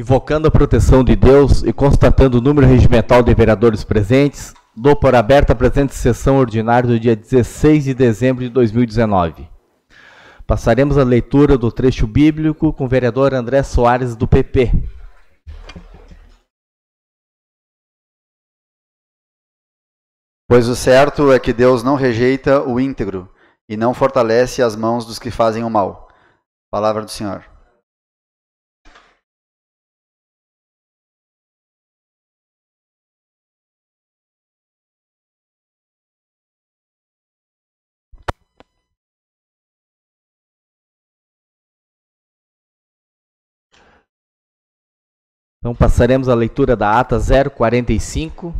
Invocando a proteção de Deus e constatando o número regimental de vereadores presentes, dou por aberta a presente sessão ordinária do dia 16 de dezembro de 2019. Passaremos a leitura do trecho bíblico com o vereador André Soares, do PP. Pois o certo é que Deus não rejeita o íntegro e não fortalece as mãos dos que fazem o mal. Palavra do Senhor. Então passaremos à leitura da ata 045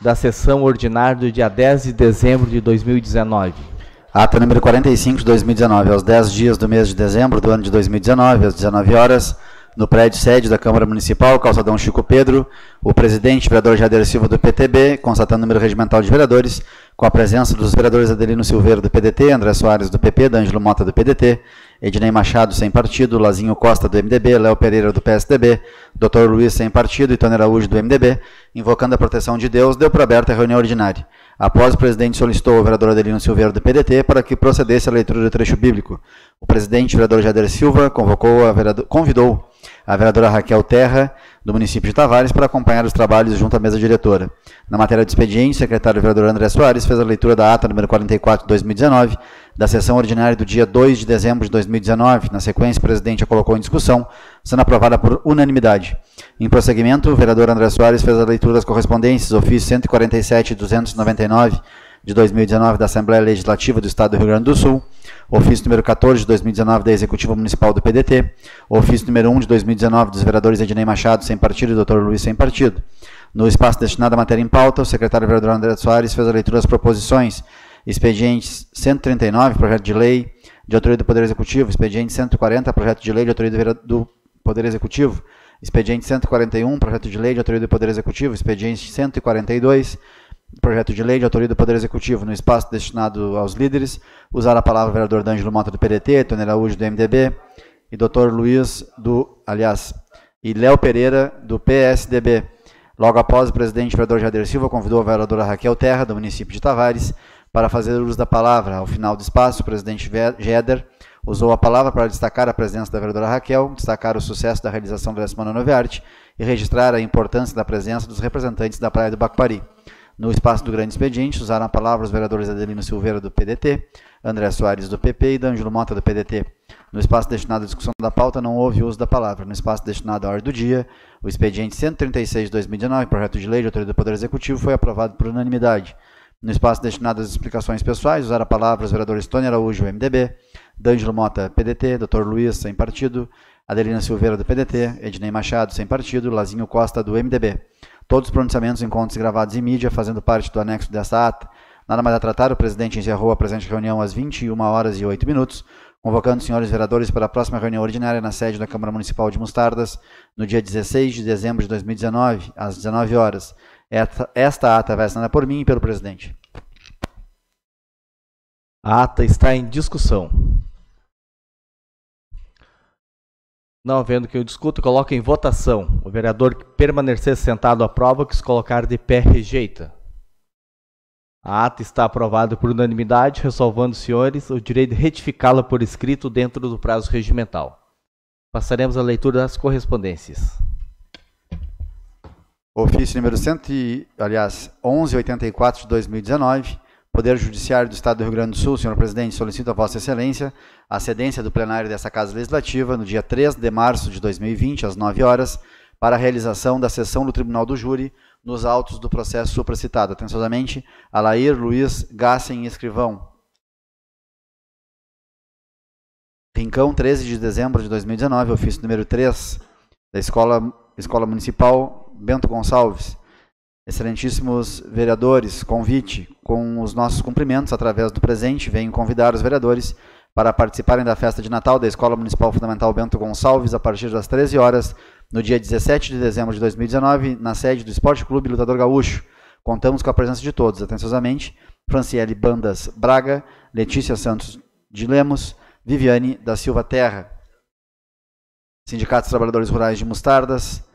da sessão ordinária do dia 10 de dezembro de 2019. Ata número 45 de 2019, aos 10 dias do mês de dezembro do ano de 2019, às 19 horas, no prédio sede da Câmara Municipal, calçadão Chico Pedro, o presidente, vereador Jader Silva do PTB, constatando o número regimental de vereadores, com a presença dos vereadores Adelino Silveira do PDT, André Soares do PP, D'Angelo Mota do PDT, Ednei Machado, sem partido, Lazinho Costa, do MDB, Léo Pereira, do PSDB, Dr. Luiz, sem partido, e Tony Araújo, do MDB, invocando a proteção de Deus, deu para aberta a reunião ordinária. Após, o presidente solicitou ao vereador Adelino Silveira, do PDT, para que procedesse à leitura do trecho bíblico. O presidente, o vereador Jader Silva, convocou a vereador, convidou a vereadora Raquel Terra, do município de Tavares, para acompanhar os trabalhos junto à mesa diretora. Na matéria de expediente, o secretário vereador André Soares fez a leitura da ata número 44 de 2019, da sessão ordinária do dia 2 de dezembro de 2019. Na sequência, o presidente a colocou em discussão, sendo aprovada por unanimidade. Em prosseguimento, o vereador André Soares fez a leitura das correspondências, ofício 147 e 299 de 2019 da Assembleia Legislativa do Estado do Rio Grande do Sul ofício número 14 de 2019 da Executiva Municipal do PDT, ofício número 1 de 2019 dos vereadores Ednei Machado, sem partido, e Dr. Luiz, sem partido. No espaço destinado à matéria em pauta, o secretário vereador André Soares fez a leitura das proposições expedientes 139, projeto de lei de autoria do Poder Executivo, expediente 140, projeto de lei de autoria do Poder Executivo, expediente 141, projeto de lei de autoria do Poder Executivo, expediente 142, projeto de lei de autoria do Poder Executivo no espaço destinado aos líderes, usar a palavra vereador D'Angelo Mota do PDT, Tony Araújo do MDB e Dr. Luiz do, aliás, e Léo Pereira do PSDB. Logo após, o presidente vereador Jader Silva convidou a vereadora Raquel Terra, do município de Tavares, para fazer uso da palavra. Ao final do espaço, o presidente Jader usou a palavra para destacar a presença da vereadora Raquel, destacar o sucesso da realização da Semana Nove Arte e registrar a importância da presença dos representantes da Praia do Bacupari. No espaço do grande expediente, usaram a palavra os vereadores Adelino Silveira, do PDT, André Soares, do PP e D'Angelo Mota, do PDT. No espaço destinado à discussão da pauta, não houve uso da palavra. No espaço destinado à hora do dia, o expediente 136 de 2019, projeto de lei de autoria do Poder Executivo, foi aprovado por unanimidade. No espaço destinado às explicações pessoais, usaram a palavra os vereadores Tony Araújo, MDB, D'Angelo Mota, PDT, Dr. Luiz, sem partido, Adelina Silveira, do PDT, Ednei Machado, sem partido, Lazinho Costa, do MDB. Todos os pronunciamentos, encontros gravados em mídia, fazendo parte do anexo desta ata. Nada mais a tratar, o presidente encerrou a presente reunião às 21 horas e 8 minutos, convocando os senhores vereadores para a próxima reunião ordinária na sede da Câmara Municipal de Mostardas, no dia 16 de dezembro de 2019, às 19 horas. Esta ata vai assinada por mim e pelo presidente. A ata está em discussão. Não havendo quem o discuto coloca em votação. O vereador que permanecer sentado aprova, que se colocar de pé rejeita. A ata está aprovada por unanimidade, ressalvando, senhores, o direito de retificá-la por escrito dentro do prazo regimental. Passaremos à leitura das correspondências. Ofício número 100, aliás, 1184 de 2019 Poder Judiciário do Estado do Rio Grande do Sul, senhor presidente, solicito a Vossa Excelência a cedência do plenário dessa Casa Legislativa no dia 3 de março de 2020, às 9 horas, para a realização da sessão do Tribunal do Júri nos autos do processo supracitado. Atenciosamente, Alair Luiz Gassen Escrivão. Rincão, 13 de dezembro de 2019, ofício número 3 da Escola, Escola Municipal Bento Gonçalves Excelentíssimos vereadores, convite com os nossos cumprimentos através do presente, venho convidar os vereadores para participarem da festa de Natal da Escola Municipal Fundamental Bento Gonçalves a partir das 13 horas, no dia 17 de dezembro de 2019, na sede do Esporte Clube Lutador Gaúcho. Contamos com a presença de todos, atenciosamente, Franciele Bandas Braga, Letícia Santos de Lemos, Viviane da Silva Terra. Sindicatos Trabalhadores Rurais de Mostardas,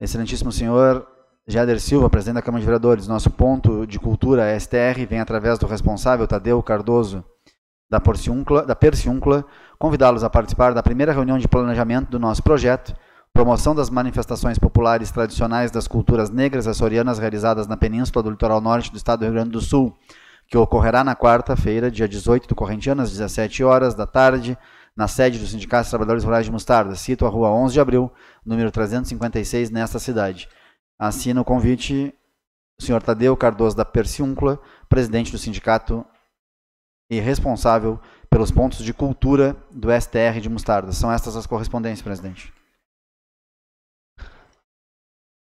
Excelentíssimo senhor Jader Silva, presidente da Câmara de Vereadores, nosso ponto de cultura é STR vem através do responsável Tadeu Cardoso da Perciúncula, da Perciúncula convidá-los a participar da primeira reunião de planejamento do nosso projeto, promoção das manifestações populares tradicionais das culturas negras açorianas realizadas na península do litoral norte do estado do Rio Grande do Sul, que ocorrerá na quarta-feira, dia 18 do corrente ano, às 17 horas da tarde, na sede do Sindicato dos Trabalhadores Rurais de Mostarda, cito a rua 11 de abril, número 356, nesta cidade. Assina o convite o senhor Tadeu Cardoso da Perciúncula, presidente do sindicato e responsável pelos pontos de cultura do STR de Mostarda. São estas as correspondências, presidente.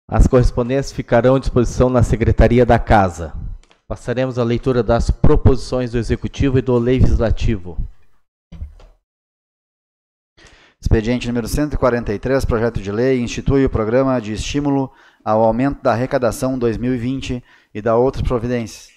As correspondências ficarão à disposição na Secretaria da Casa. Passaremos à leitura das proposições do Executivo e do Legislativo. Expediente número 143, projeto de lei, institui o programa de estímulo ao aumento da arrecadação 2020 e da outras providências.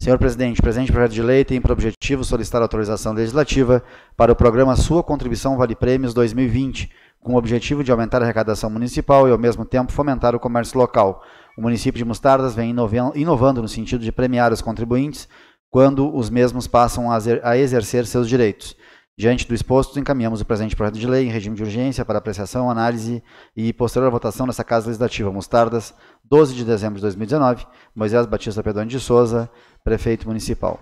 Senhor presidente, o presente projeto de lei tem por objetivo solicitar autorização legislativa para o programa Sua Contribuição Vale Prêmios 2020, com o objetivo de aumentar a arrecadação municipal e, ao mesmo tempo, fomentar o comércio local. O município de Mostardas vem inovando no sentido de premiar os contribuintes quando os mesmos passam a exercer seus direitos. Diante do exposto, encaminhamos o presente projeto de lei em regime de urgência para apreciação, análise e posterior votação nessa Casa Legislativa. Mostardas, 12 de dezembro de 2019, Moisés Batista Pedone de Souza, Prefeito Municipal.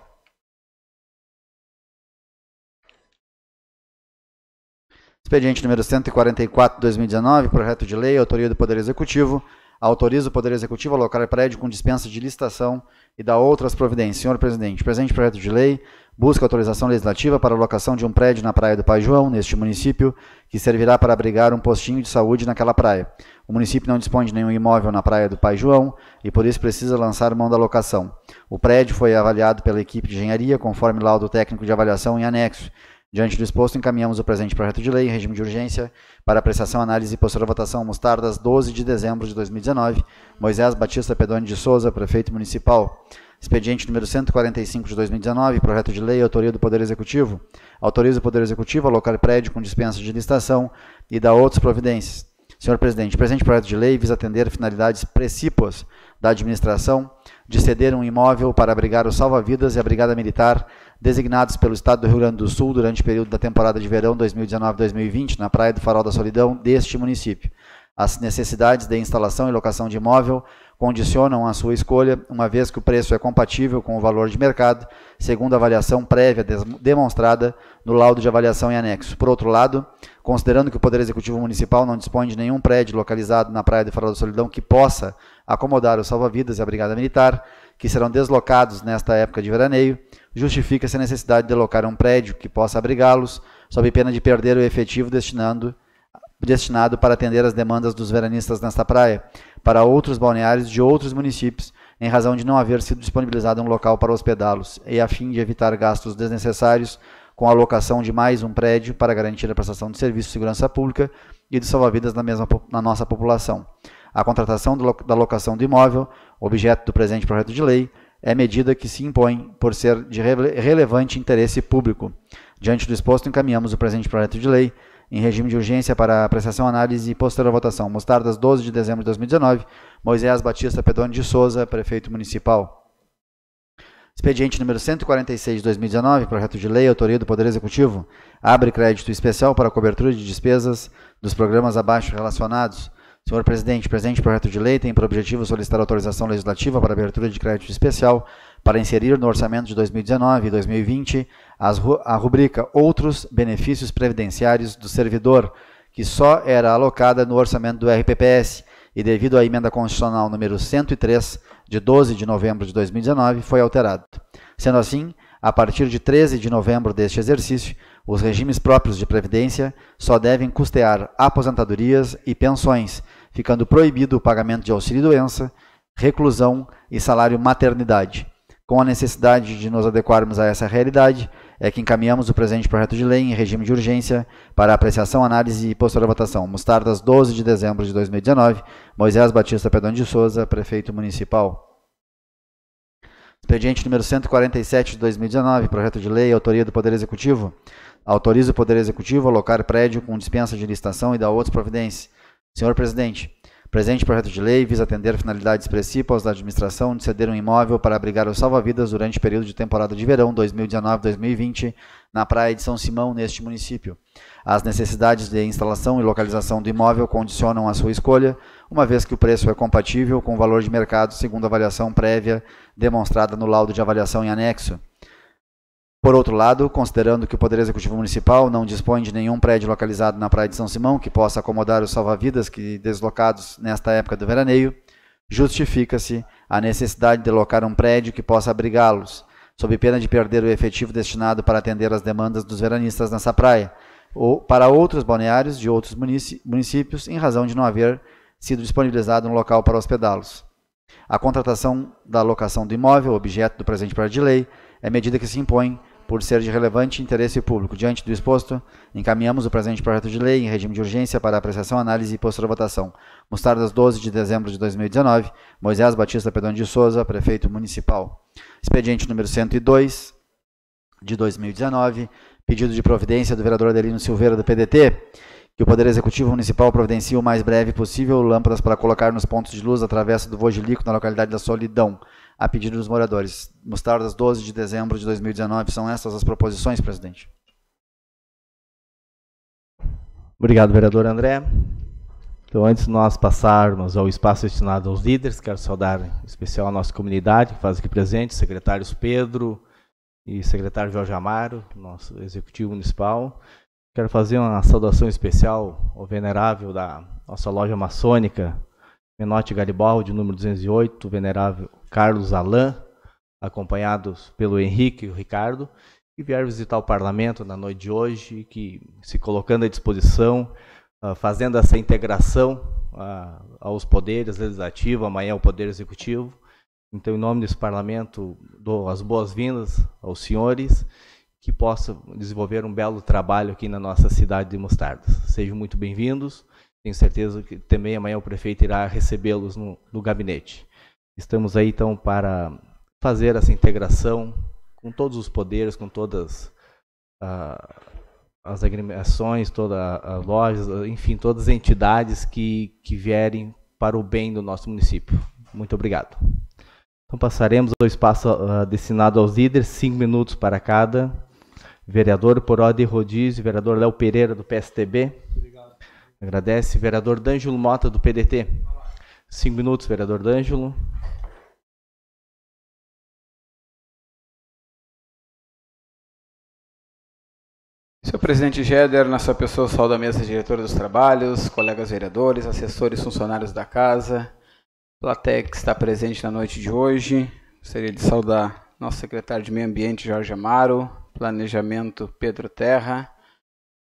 Expediente número 144 de 2019, projeto de lei, autoria do Poder Executivo, autoriza o Poder Executivo a alocar prédio com dispensa de licitação e da outras providências. Senhor Presidente, presente projeto de lei, busca autorização legislativa para a locação de um prédio na Praia do Pai João, neste município, que servirá para abrigar um postinho de saúde naquela praia. O município não dispõe de nenhum imóvel na Praia do Pai João e por isso precisa lançar mão da locação. O prédio foi avaliado pela equipe de engenharia, conforme laudo técnico de avaliação em anexo. Diante do exposto, encaminhamos o presente projeto de lei em regime de urgência para apreciação, análise e posterior votação mostardas 12 de dezembro de 2019. Moisés Batista Pedoni de Souza, prefeito municipal. Expediente número 145 de 2019, projeto de lei, autoria do Poder Executivo. Autoriza o Poder Executivo a alocar prédio com dispensa de licitação e dá outras providências. Senhor presidente, o presente projeto de lei visa atender finalidades precípuas da administração de ceder um imóvel para abrigar o salva-vidas e a Brigada Militar designados pelo Estado do Rio Grande do Sul durante o período da temporada de verão 2019-2020 na Praia do Farol da Solidão deste município. As necessidades de instalação e locação de imóvel condicionam a sua escolha, uma vez que o preço é compatível com o valor de mercado, segundo a avaliação prévia demonstrada no laudo de avaliação em anexo. Por outro lado, considerando que o Poder Executivo Municipal não dispõe de nenhum prédio localizado na Praia do Farol do Solidão que possa acomodar os salva-vidas e a Brigada Militar, que serão deslocados nesta época de veraneio, justifica-se a necessidade de locar um prédio que possa abrigá-los, sob pena de perder o efetivo destinando destinado para atender as demandas dos veranistas nesta praia, para outros balneários de outros municípios, em razão de não haver sido disponibilizado um local para hospedá-los, e a fim de evitar gastos desnecessários com a alocação de mais um prédio para garantir a prestação de serviços de segurança pública e de salva-vidas na, mesma, na nossa população. A contratação do, da locação do imóvel, objeto do presente projeto de lei, é medida que se impõe por ser de relevante interesse público. Diante do exposto, encaminhamos o presente projeto de lei em regime de urgência para apreciação, análise e posterior votação. Mostardas, 12 de dezembro de 2019. Moisés Batista Pedone de Souza, prefeito municipal. Expediente número 146 de 2019, projeto de lei, autoria do Poder Executivo, abre crédito especial para cobertura de despesas dos programas abaixo relacionados. Senhor presidente, presente projeto de lei tem por objetivo solicitar autorização legislativa para abertura de crédito especial para inserir no orçamento de 2019 e 2020 a rubrica Outros Benefícios Previdenciários do Servidor, que só era alocada no orçamento do RPPS e, devido à emenda constitucional número 103, de 12 de novembro de 2019, foi alterado. Sendo assim, a partir de 13 de novembro deste exercício, os regimes próprios de previdência só devem custear aposentadorias e pensões, ficando proibido o pagamento de auxílio-doença, reclusão e salário maternidade. Com a necessidade de nos adequarmos a essa realidade, é que encaminhamos o presente projeto de lei em regime de urgência para apreciação, análise e posterior votação. Mostardas, 12 de dezembro de 2019. Moisés Batista Pedão de Souza, prefeito municipal. Expediente número 147 de 2019, projeto de lei, autoria do Poder Executivo. Autoriza o Poder Executivo a alocar prédio com dispensa de licitação e da outras providências. Senhor presidente, Presente projeto de lei visa atender finalidades principais da administração de ceder um imóvel para abrigar os salva-vidas durante o período de temporada de verão 2019-2020 na Praia de São Simão, neste município. As necessidades de instalação e localização do imóvel condicionam a sua escolha, uma vez que o preço é compatível com o valor de mercado segundo a avaliação prévia demonstrada no laudo de avaliação em anexo. Por outro lado, considerando que o Poder Executivo Municipal não dispõe de nenhum prédio localizado na Praia de São Simão que possa acomodar os salva-vidas que deslocados nesta época do veraneio, justifica-se a necessidade de locar um prédio que possa abrigá-los, sob pena de perder o efetivo destinado para atender às demandas dos veranistas nessa praia, ou para outros balneários de outros municípios, em razão de não haver sido disponibilizado um local para hospedá-los. A contratação da locação do imóvel, objeto do presente projeto de lei, é medida que se impõe por ser de relevante interesse público. Diante do exposto, encaminhamos o presente projeto de lei em regime de urgência para apreciação, análise e posterior votação. Mostardas 12 de dezembro de 2019, Moisés Batista Pedrão de Souza, prefeito municipal. Expediente número 102 de 2019, pedido de providência do vereador Adelino Silveira do PDT, que o Poder Executivo Municipal providencie o mais breve possível lâmpadas para colocar nos pontos de luz através do Vojilico na localidade da Solidão a pedido dos moradores. Mostrar das 12 de dezembro de 2019, são essas as proposições, presidente. Obrigado, vereador André. Então, antes de nós passarmos ao espaço destinado aos líderes, quero saudar em especial a nossa comunidade, que faz aqui presente, secretários Pedro e secretário Jorge Amaro, nosso executivo municipal. Quero fazer uma saudação especial ao venerável da nossa loja maçônica, Menotti Garibaldi, número 208, venerável Carlos Alain, acompanhados pelo Henrique e o Ricardo, que vieram visitar o parlamento na noite de hoje, que se colocando à disposição, ah, fazendo essa integração ah, aos poderes legislativo, amanhã ao poder executivo. Então, em nome desse parlamento, dou as boas-vindas aos senhores que possam desenvolver um belo trabalho aqui na nossa cidade de Mostardas. Sejam muito bem-vindos. Tenho certeza que também amanhã o prefeito irá recebê-los no, no gabinete. Estamos aí então para fazer essa integração com todos os poderes, com todas ah, as agremiações, todas as lojas, enfim, todas as entidades que, que vierem para o bem do nosso município. Muito obrigado. Então passaremos ao espaço ah, destinado aos líderes, cinco minutos para cada. Vereador por ordem rodízio, vereador Léo Pereira do PSTB. Obrigado. Agradece. Vereador D'Ângelo Mota, do PDT. Cinco minutos, vereador D'Ângelo. Senhor presidente Geder, sua pessoa sal da mesa diretora dos trabalhos, colegas vereadores, assessores, funcionários da casa, plateia que está presente na noite de hoje, gostaria de saudar nosso secretário de Meio Ambiente, Jorge Amaro, Planejamento, Pedro Terra,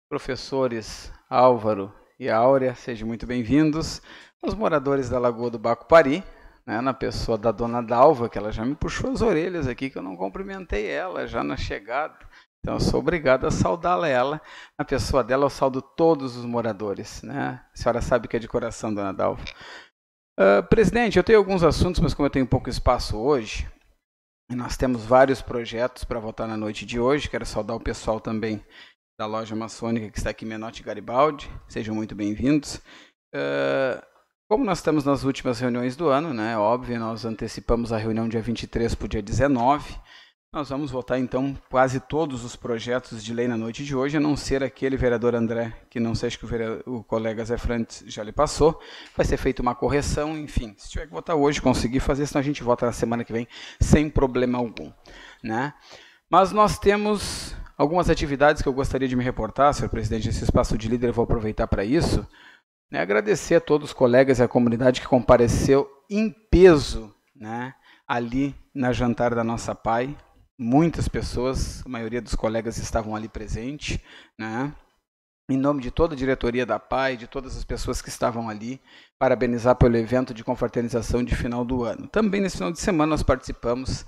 professores Álvaro e Áurea, sejam muito bem-vindos. Os moradores da Lagoa do Bacupari, né, na pessoa da dona Dalva, que ela já me puxou as orelhas aqui, que eu não cumprimentei ela já na chegada. Então, eu sou obrigado a saudá-la ela. Na pessoa dela, eu saudo todos os moradores. Né? A senhora sabe que é de coração, dona Dalva. Uh, presidente, eu tenho alguns assuntos, mas como eu tenho pouco espaço hoje, e nós temos vários projetos para votar na noite de hoje, quero saudar o pessoal também da loja maçônica que está aqui em Menotti Garibaldi. Sejam muito bem-vindos. Uh, como nós estamos nas últimas reuniões do ano, né? É óbvio, nós antecipamos a reunião dia 23 para o dia 19. Nós vamos votar então quase todos os projetos de lei na noite de hoje, a não ser aquele vereador André, que não sei se o, vereador, o colega Zé Frantes já lhe passou. Vai ser feita uma correção, enfim. Se tiver que votar hoje, conseguir fazer, senão a gente vota na semana que vem sem problema algum. Né? Mas nós temos Algumas atividades que eu gostaria de me reportar, senhor presidente, nesse espaço de líder eu vou aproveitar para isso. Né? Agradecer a todos os colegas e a comunidade que compareceu em peso né? ali na jantar da nossa PAI. Muitas pessoas, a maioria dos colegas estavam ali presentes. Né? Em nome de toda a diretoria da PAI, de todas as pessoas que estavam ali, parabenizar pelo evento de confraternização de final do ano. Também nesse final de semana nós participamos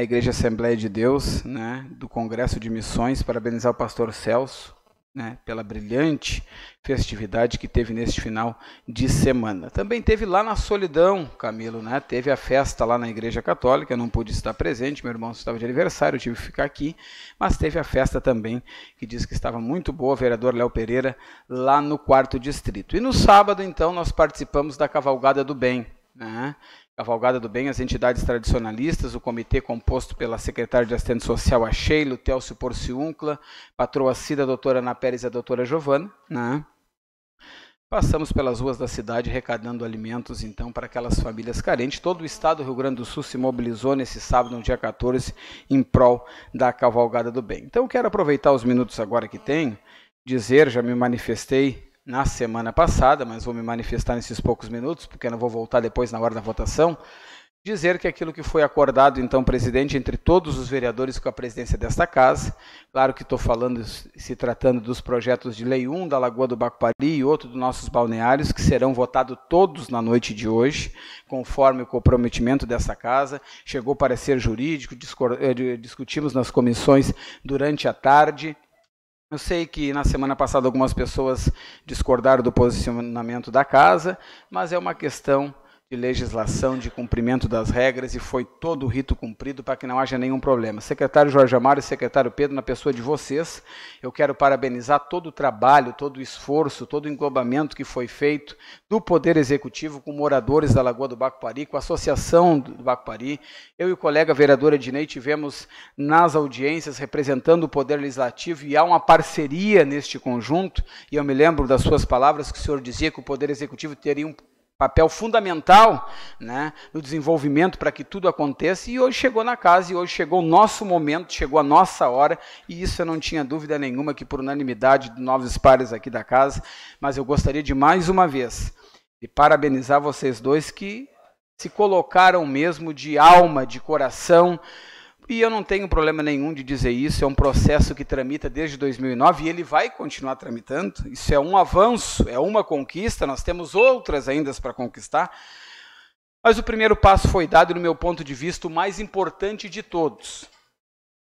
a Igreja Assembleia de Deus, né, do Congresso de Missões, parabenizar o pastor Celso né, pela brilhante festividade que teve neste final de semana. Também teve lá na Solidão, Camilo, né, teve a festa lá na Igreja Católica, eu não pude estar presente, meu irmão estava de aniversário, eu tive que ficar aqui, mas teve a festa também, que diz que estava muito boa, o vereador Léo Pereira, lá no quarto distrito. E no sábado, então, nós participamos da Cavalgada do Bem, né, a Valgada do Bem, as entidades tradicionalistas, o comitê composto pela secretária de assistência social, a Sheila, o Telcio Porciuncla, patroa Cida, a doutora Ana Pérez e a doutora Giovana. Né? Passamos pelas ruas da cidade arrecadando alimentos, então, para aquelas famílias carentes. Todo o estado do Rio Grande do Sul se mobilizou nesse sábado, no dia 14, em prol da Cavalgada do Bem. Então, quero aproveitar os minutos agora que tenho, dizer, já me manifestei na semana passada, mas vou me manifestar nesses poucos minutos, porque eu não vou voltar depois na hora da votação, dizer que aquilo que foi acordado, então, presidente, entre todos os vereadores com a presidência desta casa, claro que estou falando, se tratando dos projetos de lei 1 da Lagoa do Bacupari e outro dos nossos balneários, que serão votados todos na noite de hoje, conforme o comprometimento dessa casa, chegou parecer jurídico, eh, discutimos nas comissões durante a tarde, eu sei que na semana passada algumas pessoas discordaram do posicionamento da casa, mas é uma questão de legislação, de cumprimento das regras e foi todo o rito cumprido para que não haja nenhum problema. Secretário Jorge Amaro e secretário Pedro, na pessoa de vocês, eu quero parabenizar todo o trabalho, todo o esforço, todo o englobamento que foi feito do Poder Executivo com moradores da Lagoa do Bacupari, com a Associação do Bacupari. Eu e o colega vereadora Ednei tivemos nas audiências representando o Poder Legislativo e há uma parceria neste conjunto e eu me lembro das suas palavras que o senhor dizia que o Poder Executivo teria um papel fundamental né, no desenvolvimento para que tudo aconteça. E hoje chegou na casa, e hoje chegou o nosso momento, chegou a nossa hora, e isso eu não tinha dúvida nenhuma que, por unanimidade de novos pares aqui da casa, mas eu gostaria de mais uma vez de parabenizar vocês dois que se colocaram mesmo de alma, de coração, e eu não tenho problema nenhum de dizer isso, é um processo que tramita desde 2009 e ele vai continuar tramitando. Isso é um avanço, é uma conquista, nós temos outras ainda para conquistar. Mas o primeiro passo foi dado, no meu ponto de vista, o mais importante de todos.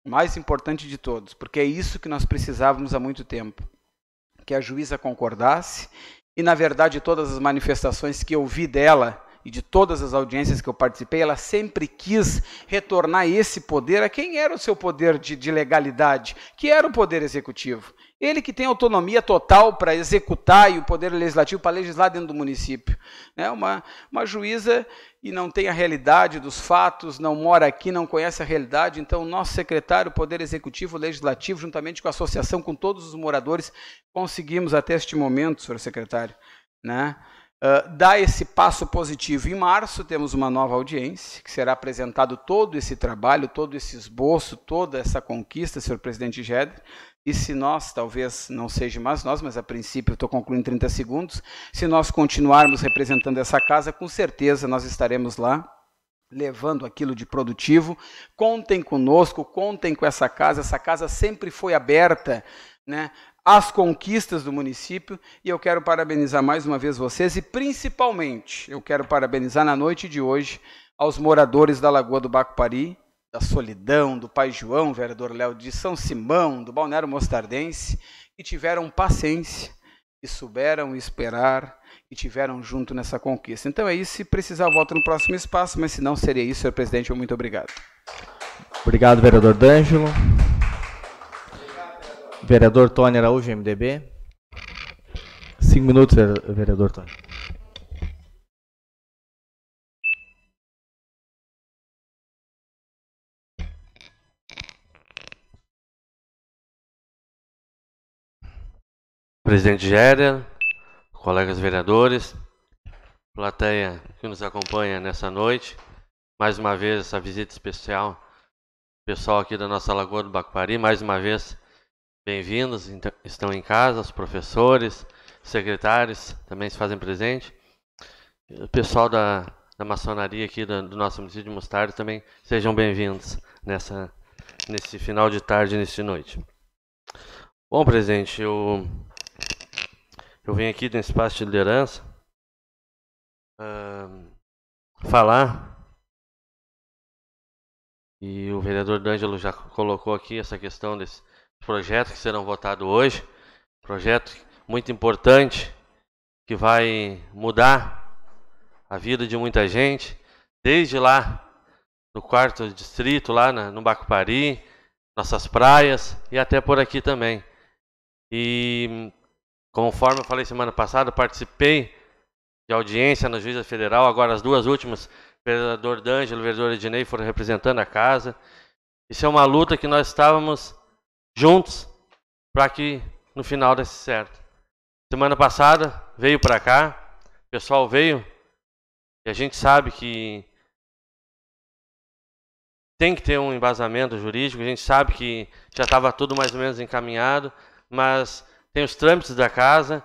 O mais importante de todos, porque é isso que nós precisávamos há muito tempo. Que a juíza concordasse e, na verdade, todas as manifestações que eu vi dela e de todas as audiências que eu participei, ela sempre quis retornar esse poder a quem era o seu poder de, de legalidade, que era o poder executivo. Ele que tem autonomia total para executar e o poder legislativo para legislar dentro do município. é Uma, uma juíza e não tem a realidade dos fatos, não mora aqui, não conhece a realidade. Então, o nosso secretário, Poder Executivo, Legislativo, juntamente com a associação, com todos os moradores, conseguimos até este momento, senhor secretário, né? Ah, dá esse passo positivo. Em março temos uma nova audiência, que será apresentado todo esse trabalho, todo esse esboço, toda essa conquista, senhor presidente Geder. E se nós, talvez não seja mais nós, mas a princípio estou concluindo em 30 segundos, se nós continuarmos representando essa casa, com certeza nós estaremos lá levando aquilo de produtivo. Contem conosco, contem com essa casa. Essa casa sempre foi aberta né, as conquistas do município e eu quero parabenizar mais uma vez vocês e principalmente eu quero parabenizar na noite de hoje aos moradores da Lagoa do Bacupari, da Solidão, do Pai João, vereador Léo de São Simão, do Balneário Mostardense, que tiveram paciência e souberam esperar e tiveram junto nessa conquista. Então é isso, se precisar volto no próximo espaço, mas se não seria isso, senhor presidente, muito obrigado. Obrigado, vereador D'Angelo. Vereador Tony Araújo, MDB. Cinco minutos, vereador Tony. Presidente Géria, colegas vereadores, plateia que nos acompanha nessa noite, mais uma vez essa visita especial, pessoal aqui da nossa Lagoa do Bacupari, mais uma vez Bem-vindos, estão em casa, os professores, secretários também se fazem presente. O pessoal da, da maçonaria aqui do, do nosso município de Mostarda também sejam bem-vindos nessa, nesse final de tarde, neste noite. Bom, presidente, eu, eu venho aqui do espaço de liderança uh, falar, e o vereador D'Angelo já colocou aqui essa questão desse projetos que serão votados hoje. Projeto muito importante que vai mudar a vida de muita gente. Desde lá no quarto distrito, lá no Bacupari, nossas praias e até por aqui também. E conforme eu falei semana passada, participei de audiência na Juíza Federal. Agora as duas últimas, vereador D'Angelo e vereador Ednei, foram representando a casa. Isso é uma luta que nós estávamos juntos para que no final desse certo. Semana passada veio para cá, o pessoal veio e a gente sabe que tem que ter um embasamento jurídico, a gente sabe que já estava tudo mais ou menos encaminhado, mas tem os trâmites da casa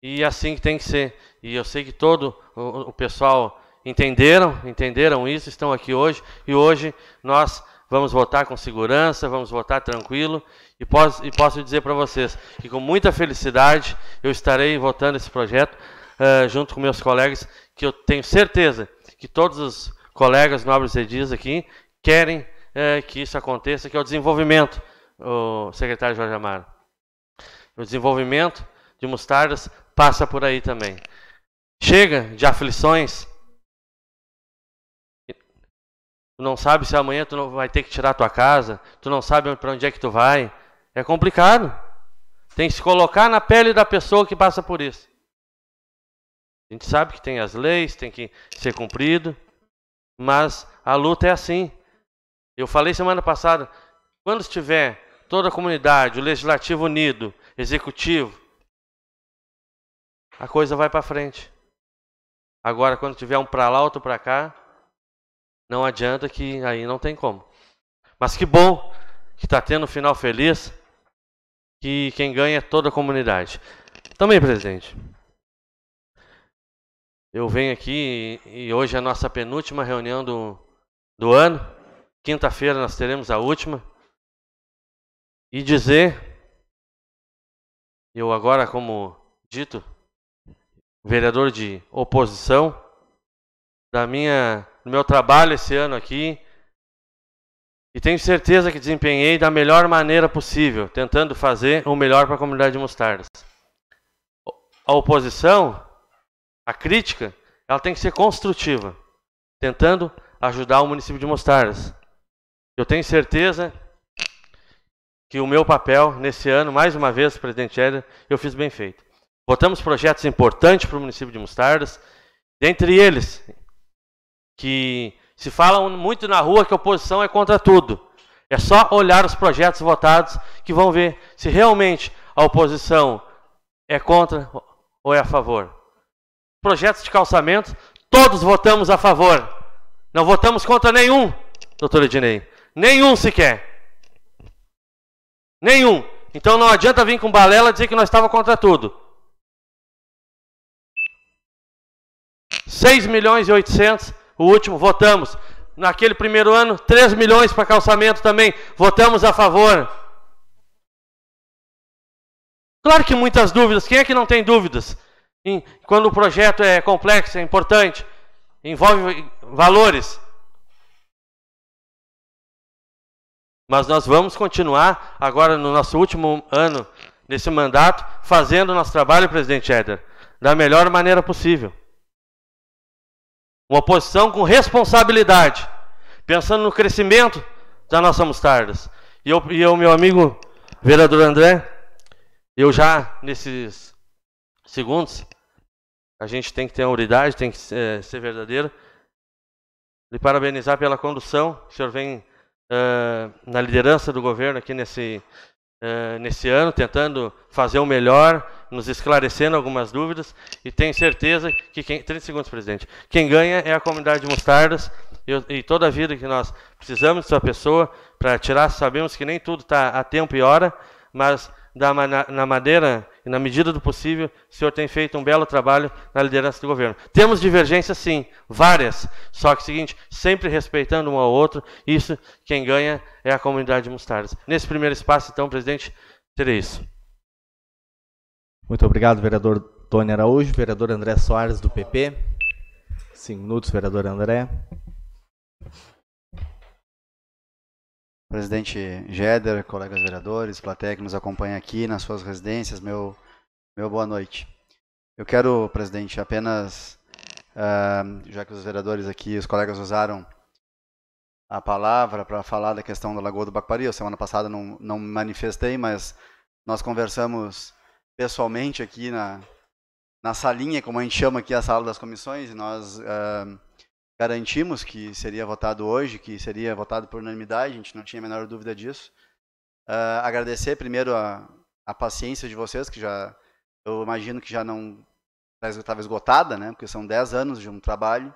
e é assim que tem que ser. E eu sei que todo o, o pessoal entenderam, entenderam isso, estão aqui hoje e hoje nós vamos votar com segurança, vamos votar tranquilo e posso, e posso dizer para vocês que com muita felicidade eu estarei votando esse projeto uh, junto com meus colegas, que eu tenho certeza que todos os colegas nobres edis aqui querem uh, que isso aconteça, que é o desenvolvimento, o secretário Jorge Amaro. O desenvolvimento de mostardas passa por aí também. Chega de aflições, Tu não sabe se amanhã tu não vai ter que tirar tua casa, tu não sabe para onde é que tu vai. É complicado. Tem que se colocar na pele da pessoa que passa por isso. A gente sabe que tem as leis, tem que ser cumprido, mas a luta é assim. Eu falei semana passada, quando estiver toda a comunidade, o legislativo unido, executivo, a coisa vai para frente. Agora, quando tiver um para lá, outro para cá, não adianta que aí não tem como. Mas que bom que está tendo um final feliz. Que quem ganha é toda a comunidade. Também, então, presidente. Eu venho aqui e hoje é a nossa penúltima reunião do, do ano. Quinta-feira nós teremos a última. E dizer, eu agora, como dito, vereador de oposição, da minha no meu trabalho esse ano aqui. E tenho certeza que desempenhei da melhor maneira possível, tentando fazer o melhor para a comunidade de Mostardas. A oposição, a crítica, ela tem que ser construtiva, tentando ajudar o município de Mostardas. Eu tenho certeza que o meu papel nesse ano, mais uma vez, presidente Hélia, eu fiz bem feito. Votamos projetos importantes para o município de Mostardas, dentre eles, que se fala muito na rua que a oposição é contra tudo. É só olhar os projetos votados que vão ver se realmente a oposição é contra ou é a favor. Projetos de calçamento, todos votamos a favor. Não votamos contra nenhum, doutor Ednei. Nenhum sequer. Nenhum. Então não adianta vir com balela dizer que nós estávamos contra tudo. 6 milhões e 800 o último, votamos. Naquele primeiro ano, 3 milhões para calçamento também. Votamos a favor. Claro que muitas dúvidas. Quem é que não tem dúvidas? Em, quando o projeto é complexo, é importante, envolve valores. Mas nós vamos continuar agora no nosso último ano desse mandato, fazendo o nosso trabalho, presidente Éder, da melhor maneira possível. Uma posição com responsabilidade, pensando no crescimento da nossa mostardas. E eu, e eu meu amigo vereador André, eu já nesses segundos, a gente tem que ter unidade, tem que ser, eh, ser verdadeiro. Lhe parabenizar pela condução, o senhor vem uh, na liderança do governo aqui nesse eh, nesse ano, tentando fazer o melhor, nos esclarecendo algumas dúvidas. E tenho certeza que quem. 30 segundos, presidente. Quem ganha é a comunidade de Mostardas. e toda a vida que nós precisamos de sua pessoa para tirar, sabemos que nem tudo está a tempo e hora, mas da, na, na e, na medida do possível, o senhor tem feito um belo trabalho na liderança do governo. Temos divergências, sim, várias, só que é seguinte, sempre respeitando um ao outro, isso quem ganha é a comunidade de Mustardas. Nesse primeiro espaço, então, presidente, seria isso. Muito obrigado, vereador Tony Araújo, vereador André Soares, do PP. Cinco minutos, vereador André. Presidente Jeder, colegas vereadores, plateia que nos acompanha aqui nas suas residências, meu, meu boa noite. Eu quero, presidente, apenas, uh, já que os vereadores aqui, os colegas usaram a palavra para falar da questão da Lagoa do Bacuari, eu semana passada não, não me manifestei, mas nós conversamos pessoalmente aqui na, na salinha, como a gente chama aqui a sala das comissões, e nós uh, garantimos que seria votado hoje, que seria votado por unanimidade, a gente não tinha a menor dúvida disso. Uh, agradecer primeiro a, a paciência de vocês, que já, eu imagino que já não tá estava esgotada, né? Porque são 10 anos de um trabalho,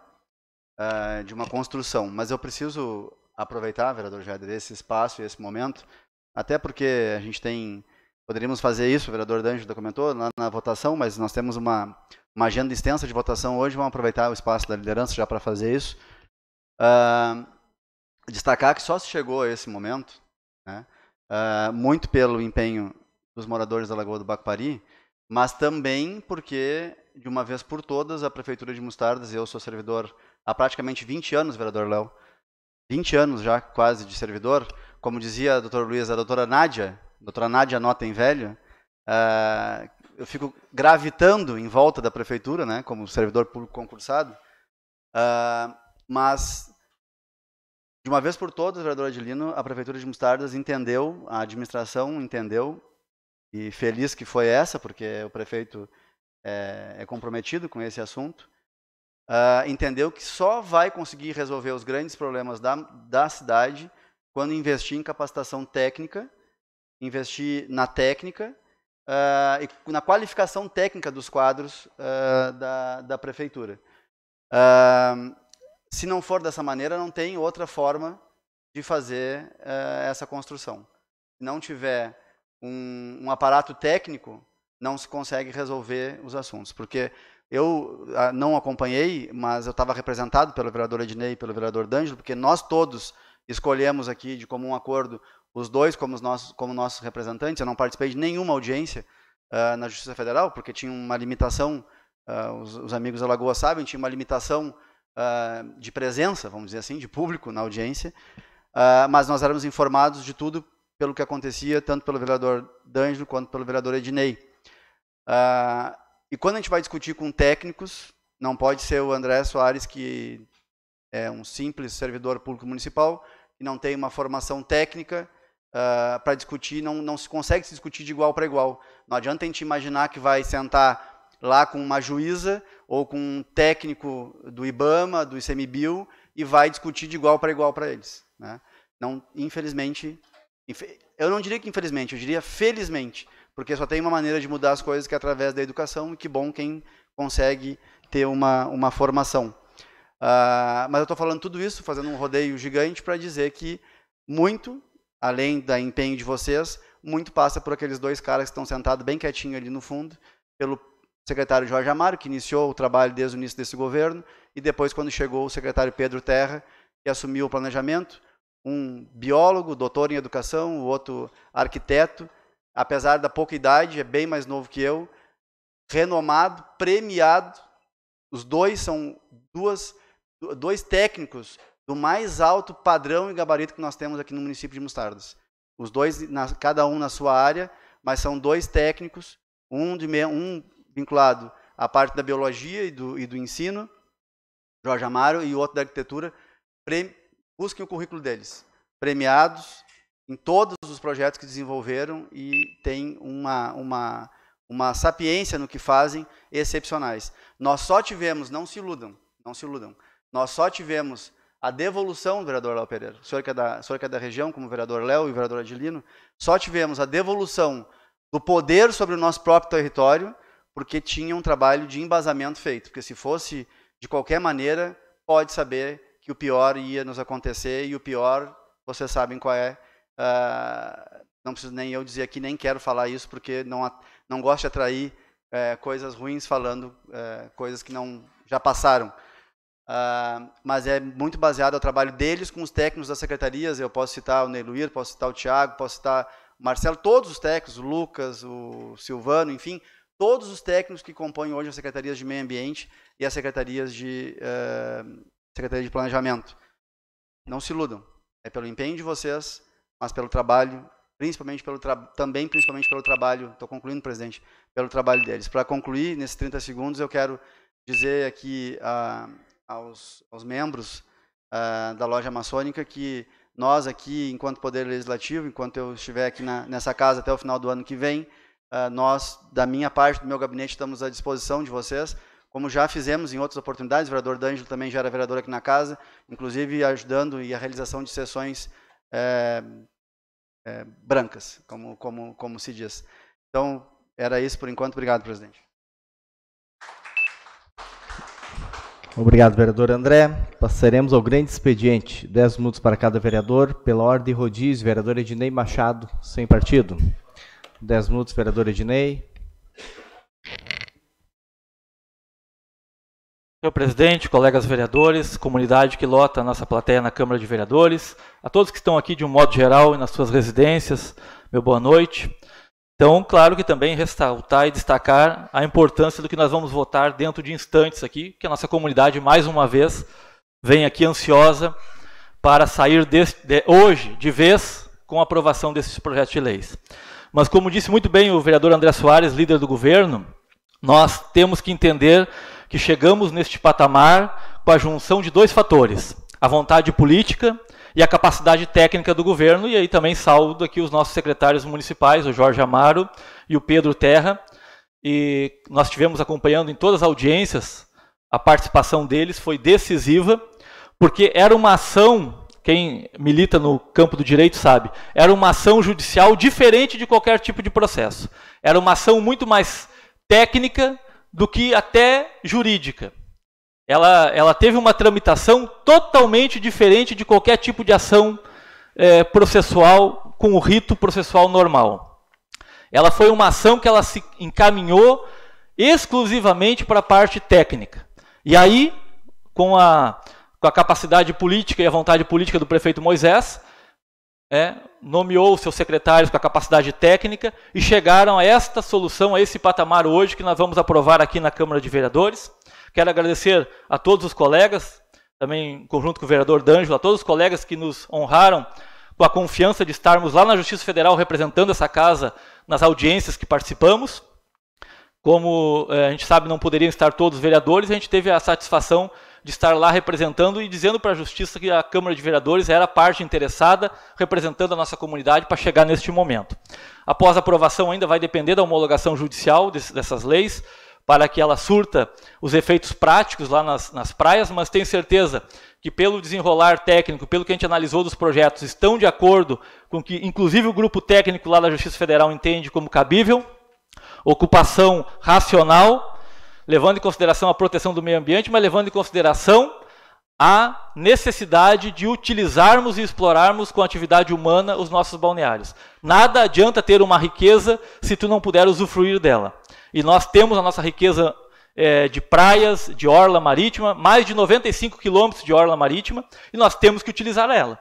uh, de uma construção. Mas eu preciso aproveitar, vereador Jader, esse espaço e esse momento, até porque a gente tem. Poderíamos fazer isso, o vereador Danjo comentou, lá na votação, mas nós temos uma uma agenda extensa de votação hoje, vamos aproveitar o espaço da liderança já para fazer isso. Uh, destacar que só se chegou a esse momento, né, uh, muito pelo empenho dos moradores da Lagoa do Bacupari, mas também porque, de uma vez por todas, a Prefeitura de Mostardas, eu sou servidor há praticamente 20 anos, vereador Léo, 20 anos já quase de servidor, como dizia a doutora Luiz, a doutora Nádia, a doutora Nádia Notem Velho, uh, eu fico gravitando em volta da prefeitura, né, como servidor público concursado, uh, mas de uma vez por todas, vereador Adilino, a prefeitura de Mostardas entendeu, a administração entendeu, e feliz que foi essa, porque o prefeito é, é comprometido com esse assunto, uh, entendeu que só vai conseguir resolver os grandes problemas da, da cidade quando investir em capacitação técnica, investir na técnica uh, e na qualificação técnica dos quadros uh, da, da prefeitura. Uh, se não for dessa maneira, não tem outra forma de fazer essa construção. Se não tiver um, um aparato técnico, não se consegue resolver os assuntos, porque eu não acompanhei, mas eu estava representado pelo vereador Ednei e pelo vereador D'Angelo, porque nós todos escolhemos aqui de comum acordo os dois como, os nossos, como nossos representantes. Eu não participei de nenhuma audiência uh, na Justiça Federal, porque tinha uma limitação, uh, os, os, amigos da Lagoa sabem, tinha uma limitação uh, de presença, vamos dizer assim, de público na audiência. mas nós éramos informados de tudo pelo que acontecia, tanto pelo vereador D'Angelo quanto pelo vereador Ednei. e quando a gente vai discutir com técnicos, não pode ser o André Soares, que é um simples servidor público municipal, e não tem uma formação técnica, uh, ah, para discutir, não, não se consegue se discutir de igual para igual. Não adianta a gente imaginar que vai sentar lá com uma juíza ou com um técnico do IBAMA, do ICMBio, e vai discutir de igual para igual para eles. Né? Não, infelizmente, eu não diria que infelizmente, eu diria felizmente, porque só tem uma maneira de mudar as coisas que é através da educação, e que bom quem consegue ter uma, uma formação. Uh, mas eu estou falando tudo isso, fazendo um rodeio gigante para dizer que muito além do empenho de vocês, muito passa por aqueles dois caras que estão sentados bem quietinho ali no fundo, pelo secretário Jorge Amaro, que iniciou o trabalho desde o início desse governo, e depois quando chegou o secretário Pedro Terra, que assumiu o planejamento, um biólogo, doutor em educação, o outro arquiteto, apesar da pouca idade, é bem mais novo que eu, renomado, premiado, os dois são duas, dois técnicos do mais alto padrão e gabarito que nós temos aqui no município de Mostardas. Os dois, na, cada um na sua área, mas são dois técnicos, um, de, um vinculado à parte da biologia e do, e do ensino, Jorge Amaro, e o outro da arquitetura. Pre, busquem o currículo deles. Premiados em todos os projetos que desenvolveram e têm uma, uma, uma sapiência no que fazem excepcionais. Nós só tivemos, não se iludam, não se iludam, nós só tivemos a devolução do vereador Léo Pereira. O senhor que é da, senhor que é da região, como o vereador Léo e o vereador Adilino, só tivemos a devolução do poder sobre o nosso próprio território porque tinha um trabalho de embasamento feito. Porque se fosse de qualquer maneira, pode saber que o pior ia nos acontecer e o pior, vocês sabem qual é. Uh, não preciso nem eu dizer aqui, nem quero falar isso, porque não, não gosto de atrair eh, coisas ruins falando eh, coisas que não já passaram. Uh, mas é muito baseado ao trabalho deles com os técnicos das secretarias. Eu posso citar o Neluir, posso citar o Tiago, posso citar o Marcelo, todos os técnicos, o Lucas, o Silvano, enfim, todos os técnicos que compõem hoje as secretarias de meio ambiente e as secretarias de, uh, secretaria de planejamento. Não se iludam. É pelo empenho de vocês, mas pelo trabalho, principalmente pelo tra também principalmente pelo trabalho, estou concluindo, presidente, pelo trabalho deles. Para concluir, nesses 30 segundos, eu quero dizer aqui a. Uh, aos, aos membros uh, da loja maçônica que nós aqui, enquanto Poder Legislativo, enquanto eu estiver aqui na, nessa casa até o final do ano que vem, uh, nós, da minha parte, do meu gabinete, estamos à disposição de vocês, como já fizemos em outras oportunidades, o vereador D'Angelo também já era vereador aqui na casa, inclusive ajudando e a realização de sessões é, é, brancas, como, como, como se diz. Então, era isso por enquanto. Obrigado, presidente. Obrigado, vereador André. Passaremos ao grande expediente. Dez minutos para cada vereador. Pela ordem rodízio, vereador Ednei Machado, sem partido. Dez minutos, vereador Ednei. Senhor presidente, colegas vereadores, comunidade que lota a nossa plateia na Câmara de Vereadores, a todos que estão aqui de um modo geral e nas suas residências, meu boa noite. Então, claro que também ressaltar e destacar a importância do que nós vamos votar dentro de instantes aqui, que a nossa comunidade, mais uma vez, vem aqui ansiosa para sair deste, de, hoje, de vez, com a aprovação desses projetos de leis. Mas, como disse muito bem o vereador André Soares, líder do governo, nós temos que entender que chegamos neste patamar com a junção de dois fatores: a vontade política e a capacidade técnica do governo. E aí também saúdo aqui os nossos secretários municipais, o Jorge Amaro e o Pedro Terra. E nós tivemos acompanhando em todas as audiências, a participação deles foi decisiva, porque era uma ação, quem milita no campo do direito sabe, era uma ação judicial diferente de qualquer tipo de processo. Era uma ação muito mais técnica do que até jurídica. Ela, ela teve uma tramitação totalmente diferente de qualquer tipo de ação é, processual com o rito processual normal. Ela foi uma ação que ela se encaminhou exclusivamente para a parte técnica. E aí, com a, com a capacidade política e a vontade política do prefeito Moisés, é, nomeou seus secretários com a capacidade técnica e chegaram a esta solução, a esse patamar hoje que nós vamos aprovar aqui na Câmara de Vereadores. Quero agradecer a todos os colegas, também em conjunto com o vereador D'Angelo, a todos os colegas que nos honraram com a confiança de estarmos lá na Justiça Federal representando essa casa nas audiências que participamos. Como eh, a gente sabe, não poderiam estar todos os vereadores, a gente teve a satisfação de estar lá representando e dizendo para a Justiça que a Câmara de Vereadores era parte interessada, representando a nossa comunidade para chegar neste momento. Após a aprovação, ainda vai depender da homologação judicial dessas leis para que ela surta os efeitos práticos lá nas, nas praias, mas tenho certeza que pelo desenrolar técnico, pelo que a gente analisou dos projetos, estão de acordo com que, inclusive, o grupo técnico lá da Justiça Federal entende como cabível, ocupação racional, levando em consideração a proteção do meio ambiente, mas levando em consideração a necessidade de utilizarmos e explorarmos com atividade humana os nossos balneários. Nada adianta ter uma riqueza se tu não puder usufruir dela. E nós temos a nossa riqueza é, de praias, de orla marítima, mais de 95 quilômetros de orla marítima, e nós temos que utilizar ela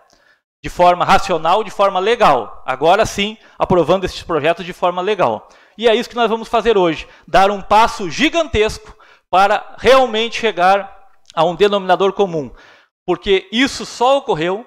de forma racional, de forma legal. Agora sim, aprovando esses projetos de forma legal. E é isso que nós vamos fazer hoje: dar um passo gigantesco para realmente chegar a um denominador comum. Porque isso só ocorreu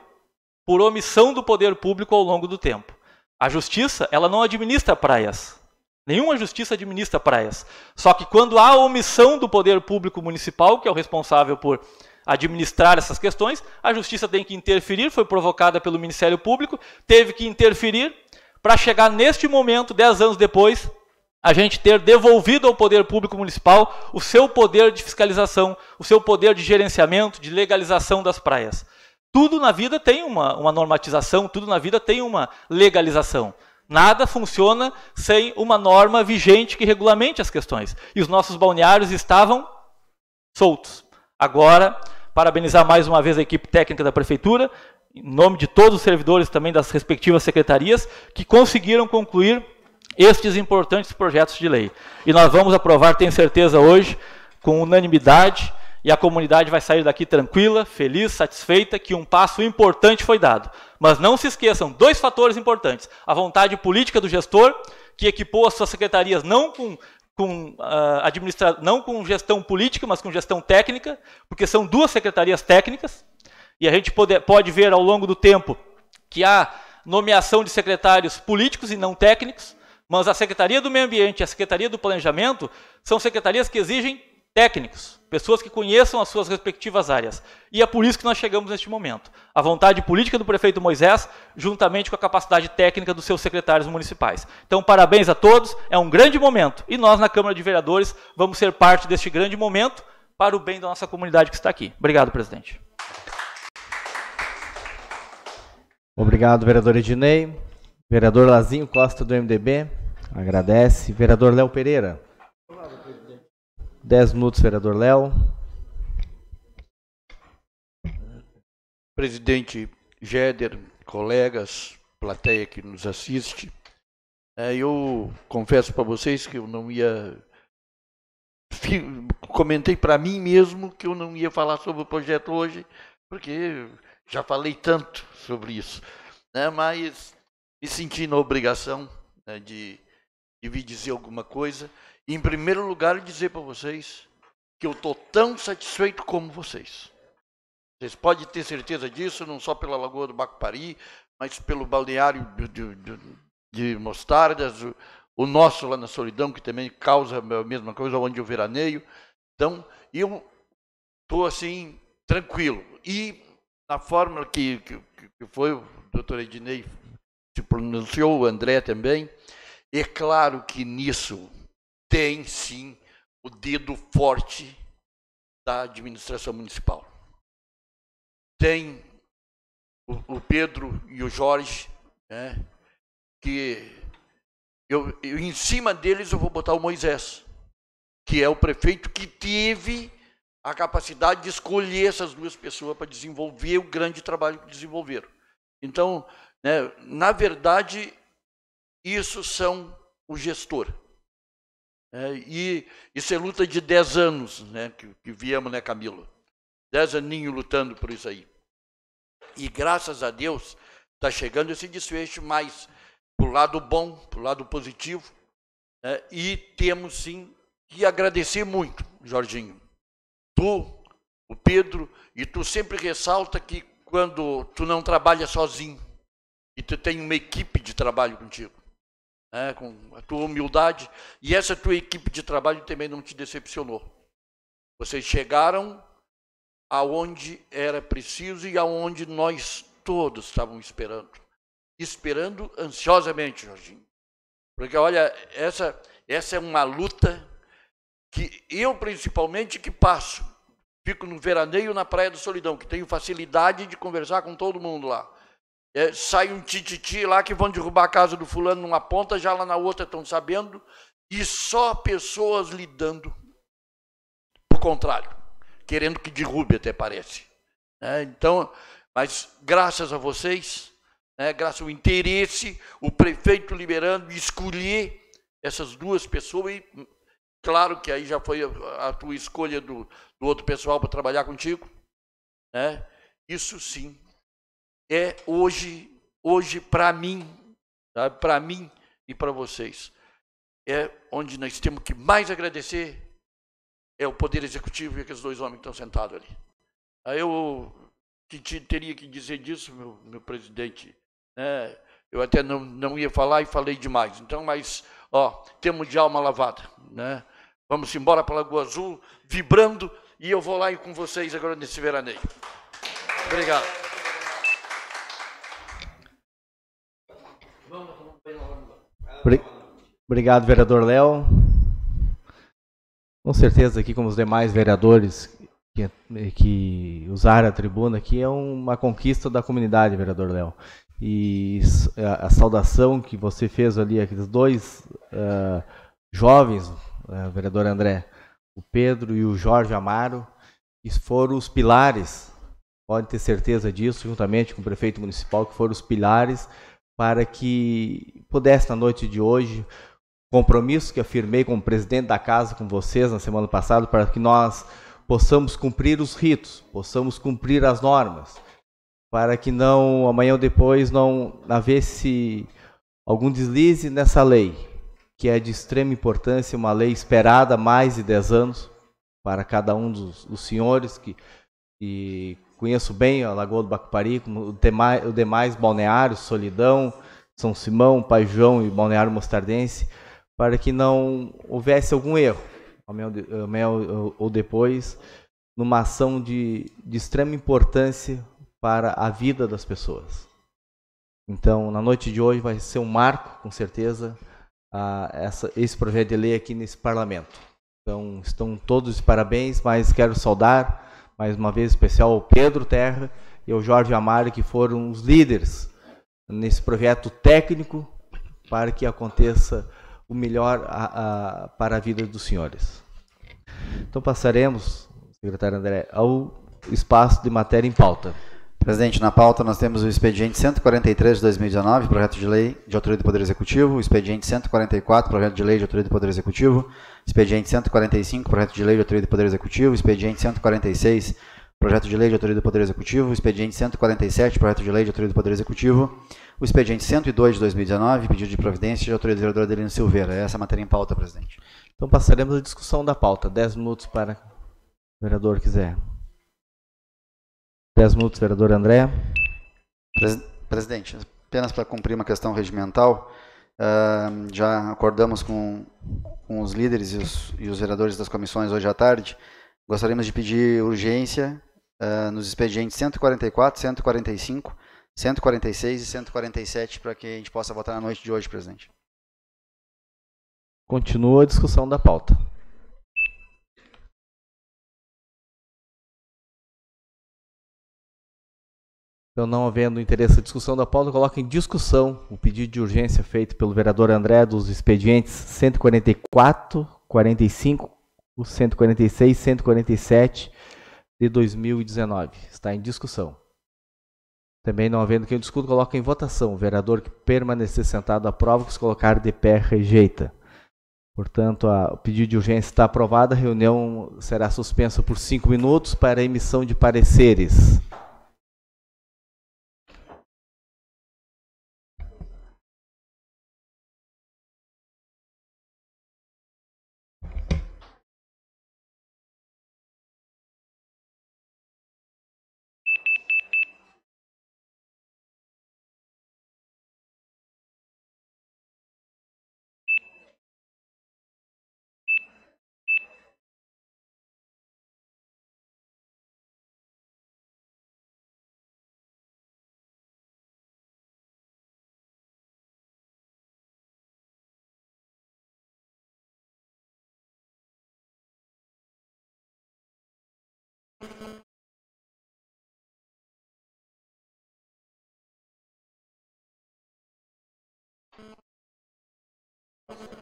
por omissão do poder público ao longo do tempo. A justiça, ela não administra praias. Nenhuma justiça administra praias. Só que quando há omissão do poder público municipal, que é o responsável por administrar essas questões, a justiça tem que interferir, foi provocada pelo Ministério Público, teve que interferir para chegar neste momento, dez anos depois, a gente ter devolvido ao poder público municipal o seu poder de fiscalização, o seu poder de gerenciamento, de legalização das praias. Tudo na vida tem uma, uma normatização, tudo na vida tem uma legalização. Nada funciona sem uma norma vigente que regulamente as questões. E os nossos balneários estavam soltos. Agora, parabenizar mais uma vez a equipe técnica da prefeitura, em nome de todos os servidores também das respectivas secretarias, que conseguiram concluir estes importantes projetos de lei. E nós vamos aprovar, tenho certeza, hoje, com unanimidade, e a comunidade vai sair daqui tranquila, feliz, satisfeita que um passo importante foi dado. Mas não se esqueçam, dois fatores importantes: a vontade política do gestor, que equipou as suas secretarias não com com uh, administra... não com gestão política, mas com gestão técnica, porque são duas secretarias técnicas, e a gente pode, pode ver ao longo do tempo que há nomeação de secretários políticos e não técnicos, mas a Secretaria do Meio Ambiente e a Secretaria do Planejamento são secretarias que exigem técnicos, pessoas que conheçam as suas respectivas áreas. E é por isso que nós chegamos neste momento. A vontade política do prefeito Moisés, juntamente com a capacidade técnica dos seus secretários municipais. Então, parabéns a todos, é um grande momento. E nós, na Câmara de Vereadores, vamos ser parte deste grande momento para o bem da nossa comunidade que está aqui. Obrigado, presidente. Obrigado, vereador Ednei. Vereador Lazinho Costa, do MDB, agradece. Vereador Léo Pereira. Olá, 10 minutos, vereador Léo. Presidente Geder, colegas, plateia que nos assiste, é, eu confesso para vocês que eu não ia. Comentei para mim mesmo que eu não ia falar sobre o projeto hoje, porque já falei tanto sobre isso. Né? Mas me senti na obrigação né, de, de vir dizer alguma coisa. Em primeiro lugar, dizer para vocês que eu estou tão satisfeito como vocês. Vocês podem ter certeza disso, não só pela Lagoa do Bacupari, mas pelo balneário de, de, de, de Mostardas, o, o, nosso lá na Solidão, que também causa a mesma coisa, onde eu veraneio. Então, eu estou assim, tranquilo. E na fórmula que, que, que foi, o doutor Ednei se pronunciou, o André também, é claro que nisso tem sim o dedo forte da administração municipal. Tem o, o Pedro e o Jorge, né, que eu, eu, em cima deles eu vou botar o Moisés, que é o prefeito que teve a capacidade de escolher essas duas pessoas para desenvolver o grande trabalho que desenvolveram. Então, né, na verdade, isso são o gestor. É, e isso é luta de 10 anos, né, que, que viemos, né, Camilo? 10 aninhos lutando por isso aí. E graças a Deus está chegando esse desfecho mais para o lado bom, para o lado positivo. Né? e temos sim que agradecer muito, Jorginho. Tu, o Pedro, e tu sempre ressalta que quando tu não trabalha sozinho e tu tem uma equipe de trabalho contigo né, com a tua humildade. E essa tua equipe de trabalho também não te decepcionou. Vocês chegaram aonde era preciso e aonde nós todos estávamos esperando. Esperando ansiosamente, Jorginho. Porque, olha, essa, essa é uma luta que eu, principalmente, que passo. Fico no veraneio na Praia da Solidão, que tenho facilidade de conversar com todo mundo lá. É, sai um tititi lá que vão derrubar a casa do fulano numa ponta, já lá na outra estão sabendo, e só pessoas lidando por contrário, querendo que derrube até parece. É, então, mas graças a vocês, né, graças ao interesse, o prefeito liberando escolher essas duas pessoas, e hum, claro que aí já foi a, a tua escolha do, do outro pessoal para trabalhar contigo, né, isso sim é hoje, hoje para mim, para mim e para vocês, é onde nós temos que mais agradecer é o Poder Executivo e aqueles dois homens que estão sentados ali. Aí eu que te, teria que dizer disso, meu, meu presidente. Né? Eu até não, não ia falar e falei demais. Então, mas, ó, temos de alma lavada. Né? Vamos embora para Lagoa Azul, vibrando, e eu vou lá com vocês agora nesse veraneio. Obrigado. Obrigado, vereador Léo. Com certeza, aqui, como os demais vereadores que, que usaram a tribuna aqui, é uma conquista da comunidade, vereador Léo. E a, saudação que você fez ali, aqueles dois uh, jovens, uh, vereador André, o Pedro e o Jorge Amaro, que foram os pilares, pode ter certeza disso, juntamente com o prefeito municipal, que foram os pilares para que pudesse, na noite de hoje, compromisso que afirmei com como presidente da casa com vocês na semana passada, para que nós possamos cumprir os ritos, possamos cumprir as normas, para que não amanhã ou depois não havesse algum deslize nessa lei, que é de extrema importância, uma lei esperada há mais de 10 anos para cada um dos, dos senhores que, que conheço bem a Lagoa do Bacupari, os demais, o demais balneários, Solidão, São Simão, Pai João e Balneário Mostardense, para que não houvesse algum erro, amanhã ou depois, numa ação de, de extrema importância para a vida das pessoas. Então, na noite de hoje vai ser um marco, com certeza, a, essa, esse projeto de lei aqui nesse parlamento. Então, estão todos de parabéns, mas quero saudar mais uma vez especial ao Pedro Terra e ao Jorge Amaro, que foram os líderes nesse projeto técnico para que aconteça o melhor a, a, para a vida dos senhores. Então passaremos, secretário André, ao espaço de matéria em pauta. Presidente, na pauta nós temos o expediente 143 de 2019, projeto de lei de autoria do Poder Executivo, o expediente 144, projeto de lei de autoria do Poder Executivo, expediente 145, projeto de lei de autoria do Poder Executivo, expediente 146, projeto de lei de autoria do Poder Executivo, o expediente 147, projeto de lei de autoria do Poder Executivo, o expediente 102 de 2019, pedido de providência de autoria do vereador Adelino Silveira. Essa é a matéria em pauta, presidente. Então passaremos a discussão da pauta. 10 minutos para o vereador quiser. 10 minutos, vereador André. Presidente, apenas para cumprir uma questão regimental, já acordamos com, com os líderes e os, e os, vereadores das comissões hoje à tarde. Gostaríamos de pedir urgência nos expedientes 144, 145, 146 e 147 para que a gente possa votar na noite de hoje, presidente. Continua a discussão da pauta. Então, não havendo interesse à discussão da pauta, coloco em discussão o pedido de urgência feito pelo vereador André dos expedientes 144, 45, 146, 147 de 2019. Está em discussão. Também não havendo quem discuta, coloca em votação. O vereador que permanecer sentado aprova, que se colocar de pé, rejeita. Portanto, a, o pedido de urgência está aprovado. A reunião será suspensa por cinco minutos para emissão de pareceres. you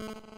you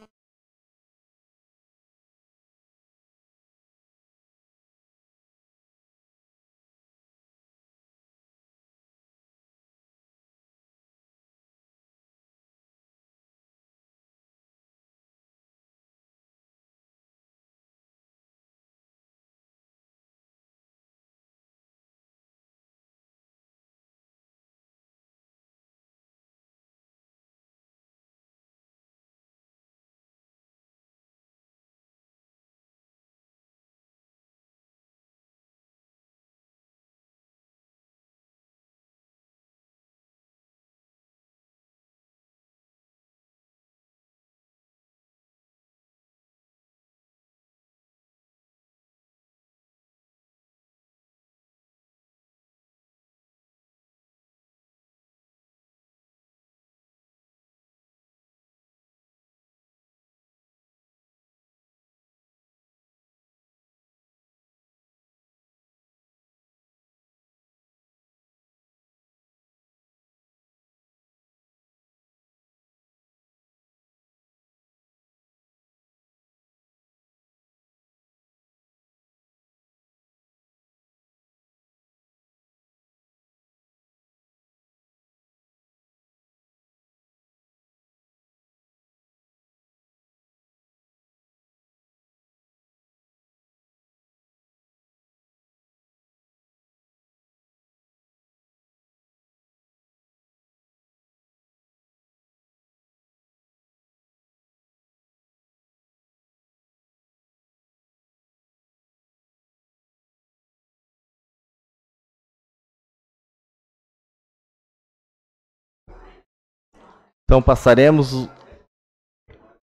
Então passaremos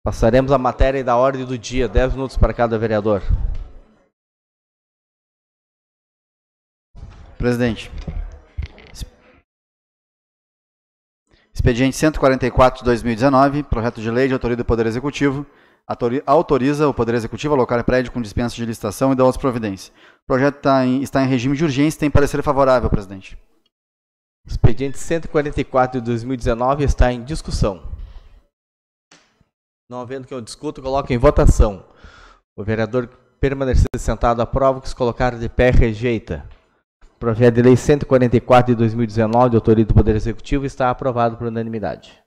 passaremos a matéria da ordem do dia, 10 minutos para cada vereador. Presidente. Expediente 144 de 2019, projeto de lei de autoria do Poder Executivo, autoriza o Poder Executivo a alocar prédio com dispensa de licitação e dá outras providências. O projeto está em, está em regime de urgência e tem parecer favorável, presidente. Expediente 144 de 2019 está em discussão. Não havendo que eu discuto, coloco em votação. O vereador permanecer sentado aprova, o que se colocar de pé rejeita. Projeto de Lei 144 de 2019, de autoria do Poder Executivo, está aprovado por unanimidade.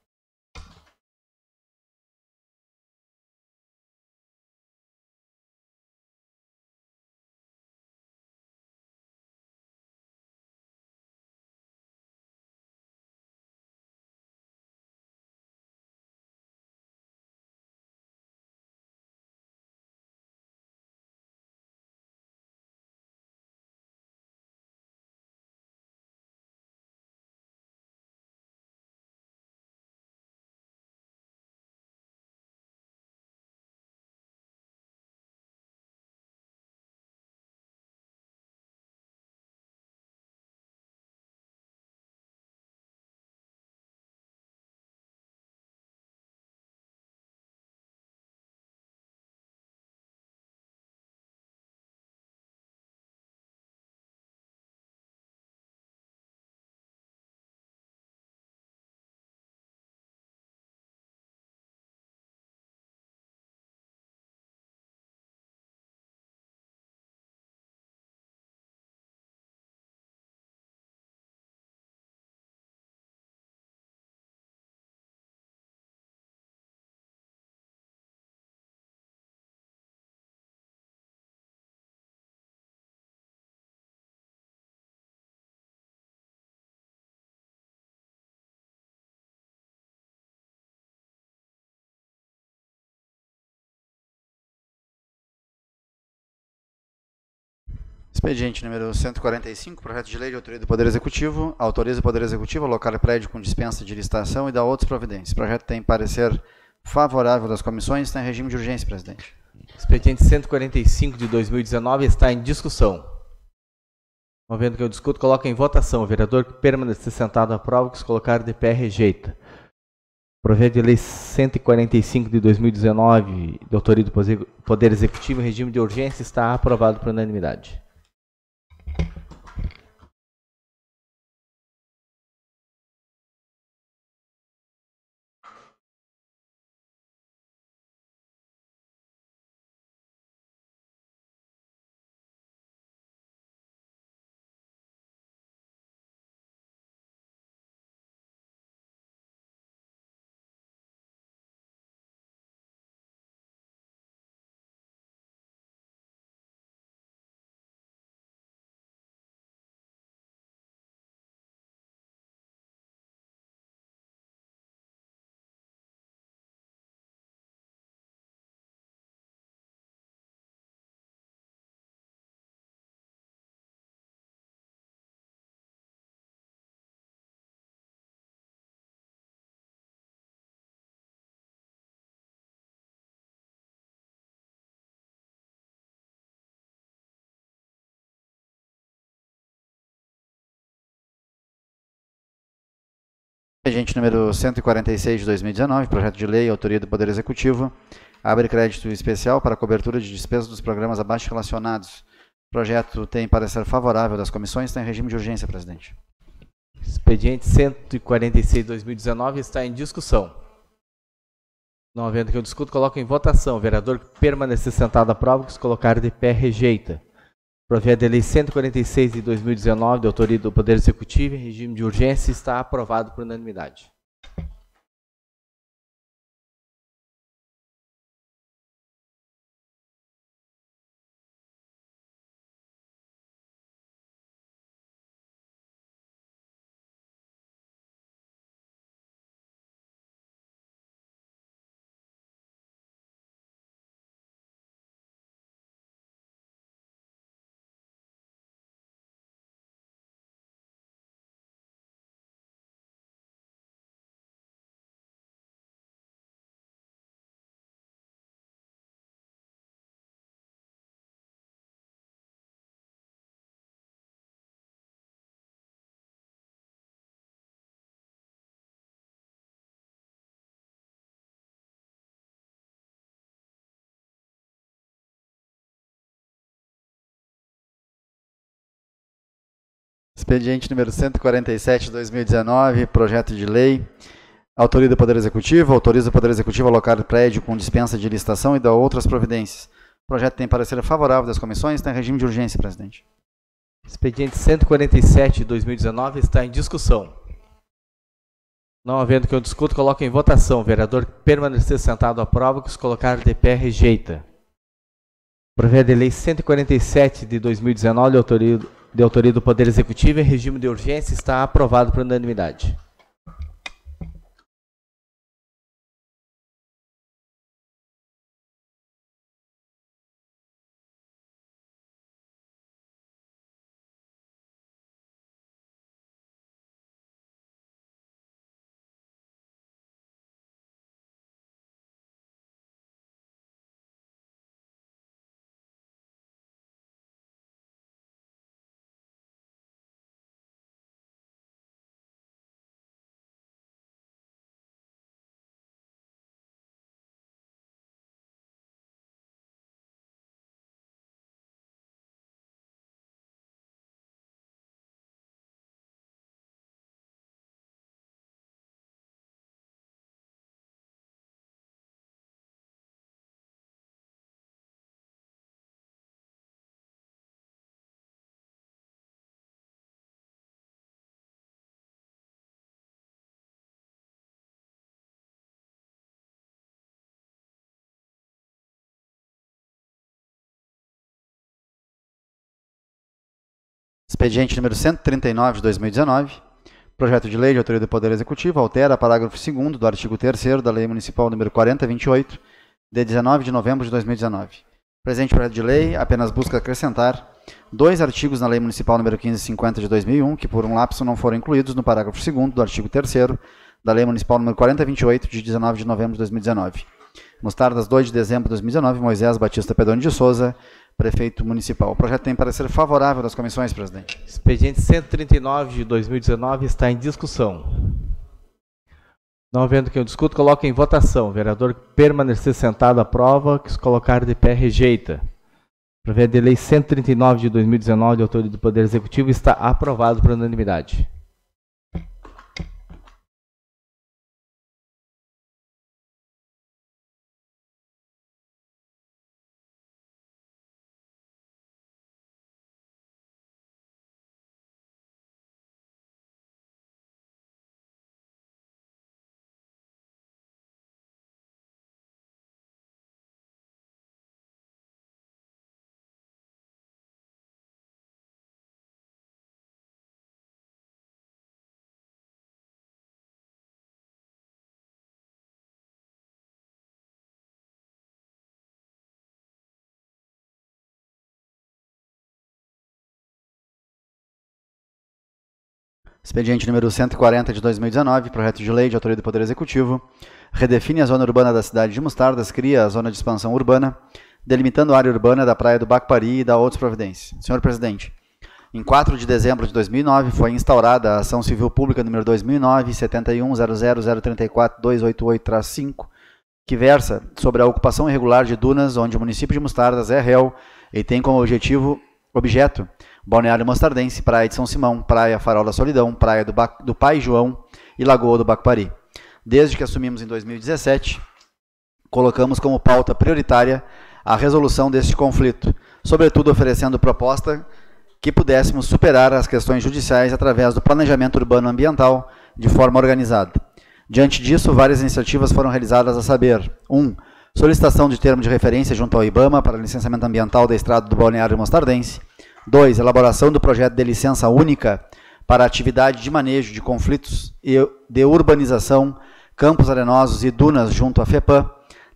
Expediente número 145, projeto de lei de autoria do Poder Executivo, autoriza o Poder Executivo a alocar prédio com dispensa de licitação e dá outras providências. O projeto tem parecer favorável das comissões, está em regime de urgência, presidente. Expediente 145 de 2019 está em discussão. vendo que eu discuto, coloca em votação. O vereador que permanecer sentado aprova, que se colocar de pé rejeita. Projeto de lei 145 de 2019, de autoria do Poder Executivo em regime de urgência, está aprovado por unanimidade. Regente número 146 de 2019, projeto de lei, autoria do Poder Executivo, abre crédito especial para cobertura de despesas dos programas abaixo relacionados. O projeto tem parecer favorável das comissões, está em regime de urgência, presidente. Expediente 146 de 2019 está em discussão. Não havendo que eu discuto, coloco em votação. Vereador permanecer sentado, aprova. Que se colocar de pé, rejeita. Projeto de Lei 146 de 2019, de autoria do Poder Executivo em regime de urgência, está aprovado por unanimidade. Expediente número 147, 2019, projeto de lei. Autoriza o Poder Executivo, autoriza o Poder Executivo a alocar prédio com dispensa de licitação e dá outras providências. O projeto tem parecer favorável das comissões, está em regime de urgência, presidente. Expediente 147 de 2019 está em discussão. Não havendo que eu discuto, coloco em votação. O vereador que permanecer sentado aprova, que os colocar de pé rejeita. Projeto de lei 147 de 2019 autoriza de autoria do Poder Executivo em regime de urgência está aprovado por unanimidade. Expediente número 139 de 2019. Projeto de Lei de Autoria do Poder Executivo altera parágrafo 2 do artigo 3 da Lei Municipal número 4028, de 19 de novembro de 2019. presente projeto de lei apenas busca acrescentar dois artigos na Lei Municipal número 1550 de 2001, que por um lapso não foram incluídos no parágrafo 2 do artigo 3 da Lei Municipal número 4028, de 19 de novembro de 2019. Nos tardas 2 de dezembro de 2019, Moisés Batista Pedone de Souza prefeito municipal. O projeto tem parecer favorável das comissões, presidente. Expediente 139 de 2019 está em discussão. Não havendo quem eu discuto, coloco em votação. vereador permanecer sentado aprova, que se colocar de pé rejeita. Projeto de lei 139 de 2019, de autoria do Poder Executivo, está aprovado por unanimidade. Expediente número 140 de 2019, projeto de lei de autoria do Poder Executivo, redefine a zona urbana da cidade de Mostardas, cria a zona de expansão urbana, delimitando a área urbana da praia do Bacpari e da Outros Providência. Senhor presidente, em 4 de dezembro de 2009 foi instaurada a ação civil pública número 2009 71 288 5 que versa sobre a ocupação irregular de dunas onde o município de Mostardas é réu e tem como objetivo objeto Balneário Mostardense, Praia de São Simão, Praia Farol da Solidão, Praia do, ba do Pai João e Lagoa do Bacupari. Desde que assumimos em 2017, colocamos como pauta prioritária a resolução deste conflito, sobretudo oferecendo proposta que pudéssemos superar as questões judiciais através do planejamento urbano ambiental de forma organizada. Diante disso, várias iniciativas foram realizadas a saber: 1. Um, solicitação de termo de referência junto ao IBAMA para licenciamento ambiental da estrada do Balneário Mostardense. 2. Elaboração do projeto de licença única para atividade de manejo de conflitos e de urbanização, campos arenosos e dunas junto à FEPAM.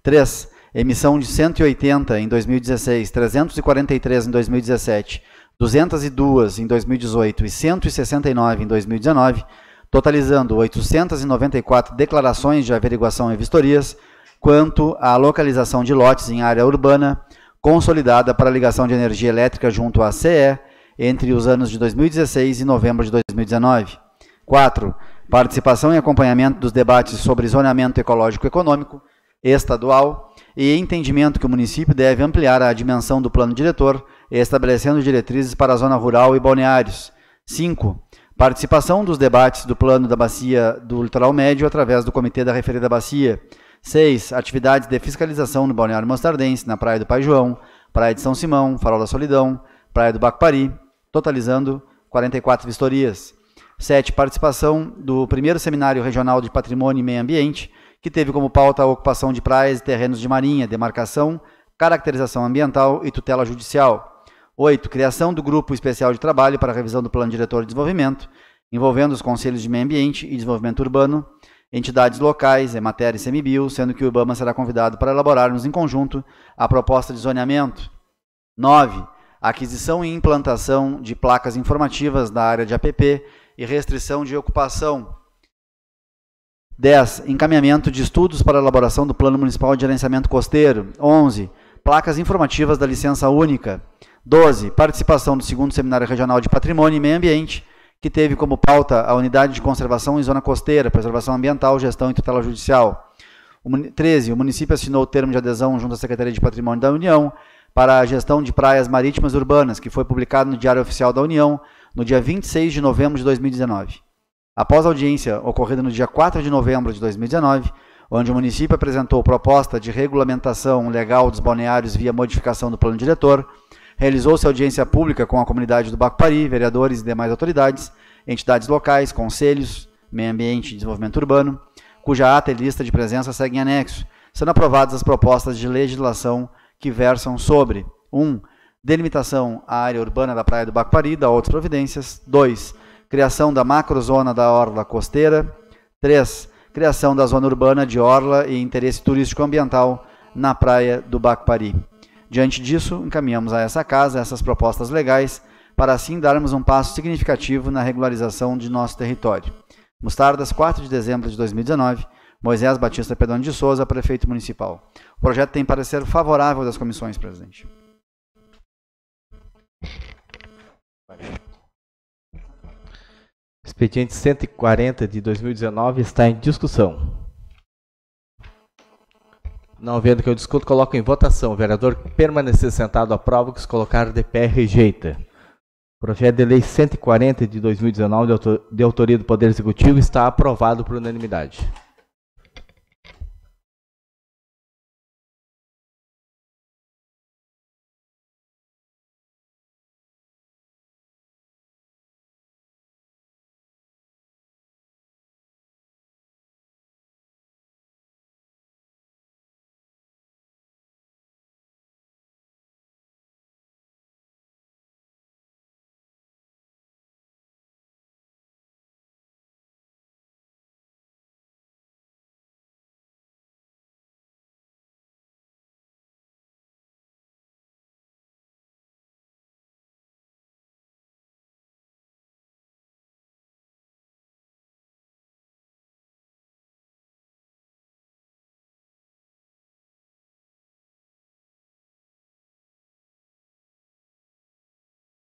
3. Emissão de 180 em 2016, 343 em 2017, 202 em 2018 e 169 em 2019, totalizando 894 declarações de averiguação e vistorias, quanto à localização de lotes em área urbana, consolidada para a ligação de energia elétrica junto à CE entre os anos de 2016 e novembro de 2019. 4. Participação e acompanhamento dos debates sobre zoneamento ecológico econômico estadual e entendimento que o município deve ampliar a dimensão do plano diretor, estabelecendo diretrizes para a zona rural e balneários. 5. Participação dos debates do plano da bacia do litoral médio através do comitê da referida bacia, 6. Atividades de fiscalização no Balneário Mostardense, na Praia do Pai João, Praia de São Simão, Farol da Solidão, Praia do Bacupari, totalizando 44 vistorias. 7. Participação do primeiro Seminário Regional de Patrimônio e Meio Ambiente, que teve como pauta a ocupação de praias e terrenos de marinha, demarcação, caracterização ambiental e tutela judicial. 8. Criação do Grupo Especial de Trabalho para a revisão do Plano Diretor de Desenvolvimento, envolvendo os Conselhos de Meio Ambiente e Desenvolvimento Urbano, entidades locais, Emater e Semibio, sendo que o IBAMA será convidado para elaborarmos em conjunto a proposta de zoneamento. 9. Aquisição e implantação de placas informativas da área de APP e restrição de ocupação. 10. Encaminhamento de estudos para elaboração do Plano Municipal de Gerenciamento Costeiro. 11. Placas informativas da licença única. 12. Participação do segundo Seminário Regional de Patrimônio e Meio Ambiente que teve como pauta a unidade de conservação em zona costeira, preservação ambiental, gestão e tutela judicial. O 13. O município assinou o termo de adesão junto à Secretaria de Patrimônio da União para a gestão de praias marítimas urbanas, que foi publicado no Diário Oficial da União no dia 26 de novembro de 2019. Após a audiência ocorrida no dia 4 de novembro de 2019, onde o município apresentou proposta de regulamentação legal dos balneários via modificação do plano diretor, Realizou-se audiência pública com a comunidade do Bacupari, vereadores e demais autoridades, entidades locais, conselhos, meio ambiente e desenvolvimento urbano, cuja ata e lista de presença seguem anexo, sendo aprovadas as propostas de legislação que versam sobre 1. Um, delimitação à área urbana da Praia do Bacupari, da outras providências. 2. Criação da macrozona da Orla Costeira. 3. Criação da zona urbana de Orla e interesse turístico ambiental na Praia do Bacupari. Diante disso, encaminhamos a essa casa essas propostas legais para assim darmos um passo significativo na regularização de nosso território. Nos 4 de dezembro de 2019, Moisés Batista Pedone de Souza, prefeito municipal. O projeto tem parecer favorável das comissões, presidente. Expediente 140 de 2019 está em discussão. Não havendo que eu discuto, coloco em votação. O vereador permanecer sentado, aprova. Que se colocar de pé, rejeita. Projeto de Lei 140 de 2019, de autoria do Poder Executivo, está aprovado por unanimidade.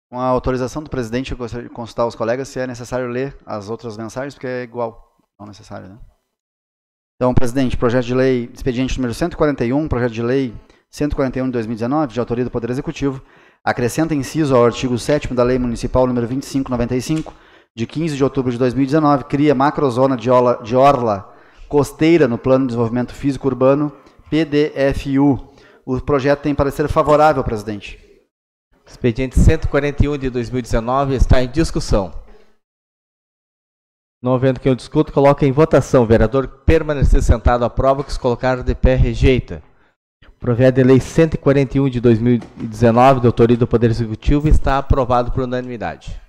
Com a autorização do presidente, eu gostaria de consultar os colegas se é necessário ler as outras mensagens, porque é igual. Não é necessário, né? Então, presidente, projeto de lei, expediente número 141, projeto de lei 141 de 2019, de autoria do Poder Executivo, acrescenta inciso ao artigo 7 da Lei Municipal número 2595, de 15 de outubro de 2019, cria macrozona de orla, de orla costeira no Plano de Desenvolvimento Físico Urbano, PDFU. O projeto tem parecer favorável, presidente. Expediente 141 de 2019 está em discussão. Não havendo quem o discuta, coloca em votação. O vereador permanecer sentado aprova que se colocar de pé rejeita. Provérbio de lei 141 de 2019 doutoria do Poder Executivo está aprovado por unanimidade.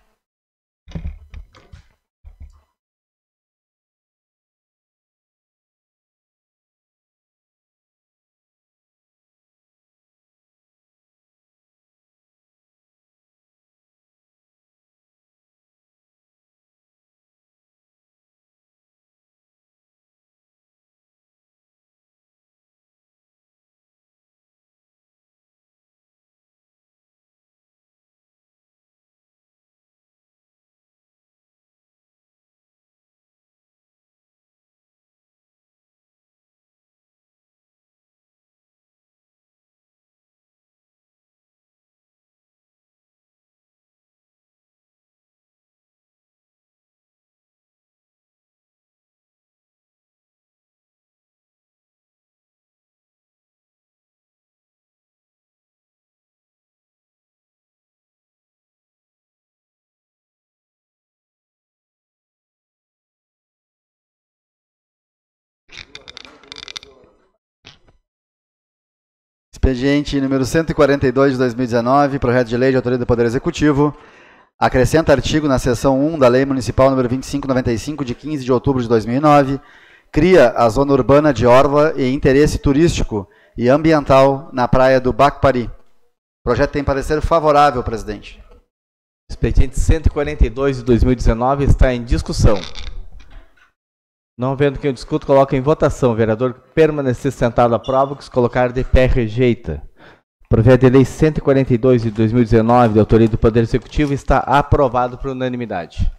Expediente número 142 de 2019, projeto de lei de autoria do Poder Executivo. Acrescenta artigo na seção 1 da Lei Municipal número 2595 de 15 de outubro de 2009. Cria a zona urbana de orla e interesse turístico e ambiental na praia do Bacpari. O projeto tem parecer favorável, presidente. Expediente 142 de 2019 está em discussão. Não vendo quem discuto, coloca em votação. Vereador permanecer sentado prova que se colocar de pé rejeita. Projeto de Lei 142 de 2019, de autoria do Poder Executivo, está aprovado por unanimidade.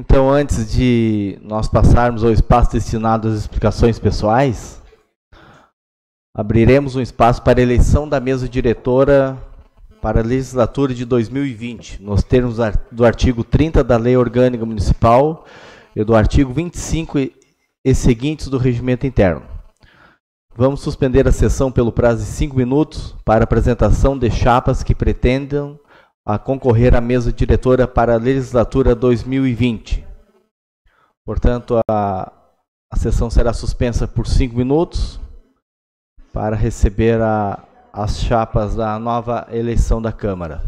Então, antes de nós passarmos ao espaço destinado às explicações pessoais, abriremos um espaço para a eleição da mesa diretora para a legislatura de 2020, nos termos do artigo 30 da Lei Orgânica Municipal e do artigo 25 e seguintes do Regimento Interno. Vamos suspender a sessão pelo prazo de cinco minutos para apresentação de chapas que pretendam a concorrer à mesa diretora para a legislatura 2020. Portanto, a, a sessão será suspensa por cinco minutos para receber a, as chapas da nova eleição da Câmara.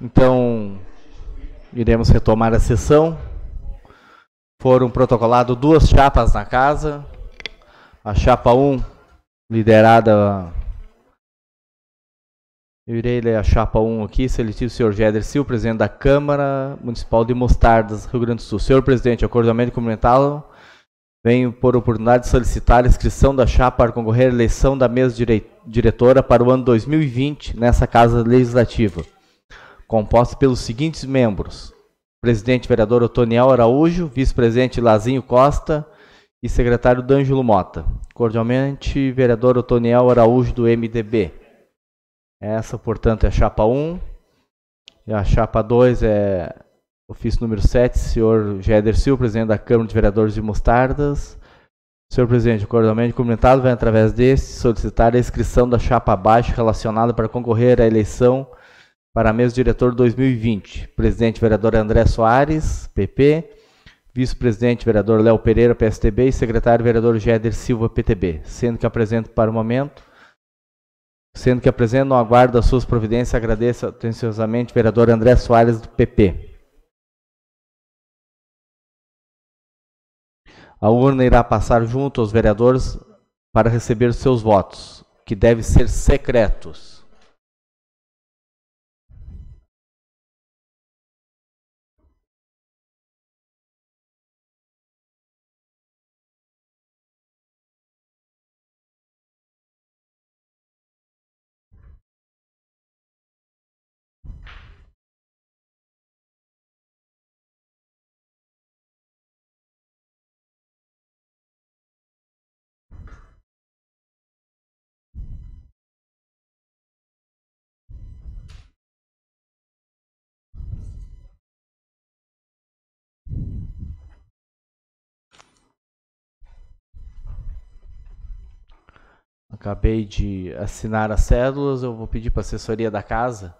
Então, iremos retomar a sessão. Foram protocoladas duas chapas na casa. A chapa 1, liderada. Eu irei ler a chapa 1 aqui, seletivo o senhor Géder Sil, presidente da Câmara Municipal de Mostardas, Rio Grande do Sul. Senhor presidente, acordamento cumprimentá-lo. Venho, por oportunidade, de solicitar a inscrição da chapa para concorrer à eleição da mesa diretora para o ano 2020 nessa Casa Legislativa composta pelos seguintes membros: presidente vereador Otoniel Araújo, vice-presidente Lazinho Costa e secretário D'Ângelo Mota. Cordialmente, vereador Otoniel Araújo do MDB. Essa, portanto, é a chapa 1. E a chapa 2 é ofício número 7, senhor Géder Silva, presidente da Câmara de Vereadores de Mostardas. Senhor presidente, cordialmente comentado vai através deste solicitar a inscrição da chapa abaixo relacionada para concorrer à eleição para a mesa diretor 2020. Presidente vereador André Soares, PP, vice-presidente vereador Léo Pereira, PSTB e secretário vereador Géder Silva, PTB, sendo que apresento para o momento Sendo que apresento aguardo as suas providências, agradeço atenciosamente vereador André Soares, do PP. A urna irá passar junto aos vereadores para receber seus votos, que devem ser secretos. acabei de assinar as cédulas, eu vou pedir para a assessoria da casa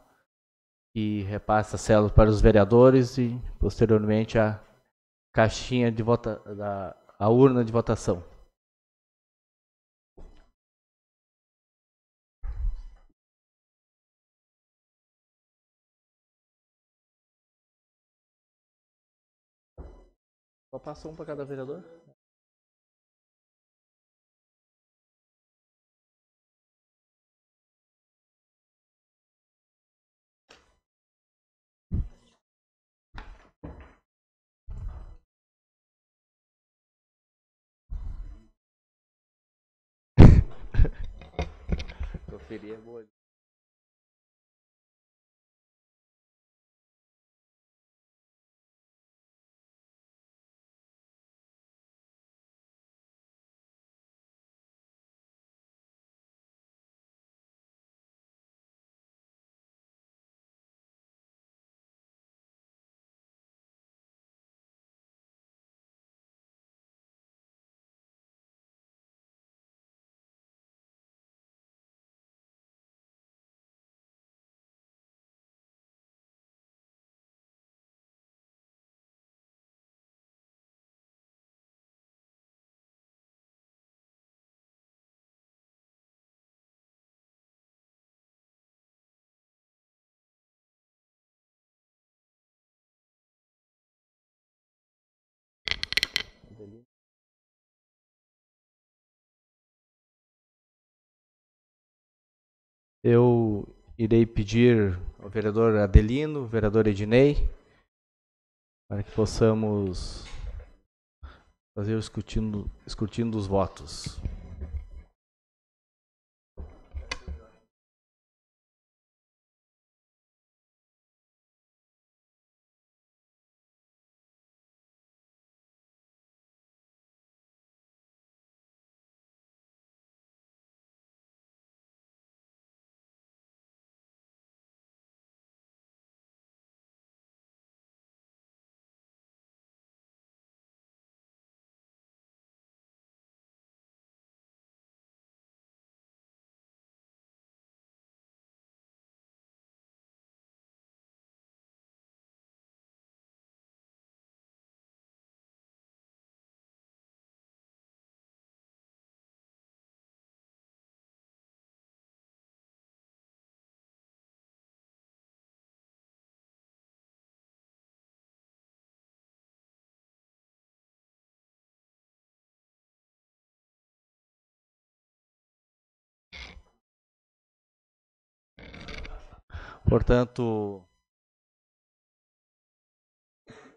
que repasse as cédulas para os vereadores e posteriormente a caixinha de vota da a urna de votação. Só passa um para cada vereador? Seria boa. Eu irei pedir ao vereador Adelino, vereador Ednei, para que possamos fazer o escrutínio, escrutínio dos votos. Portanto,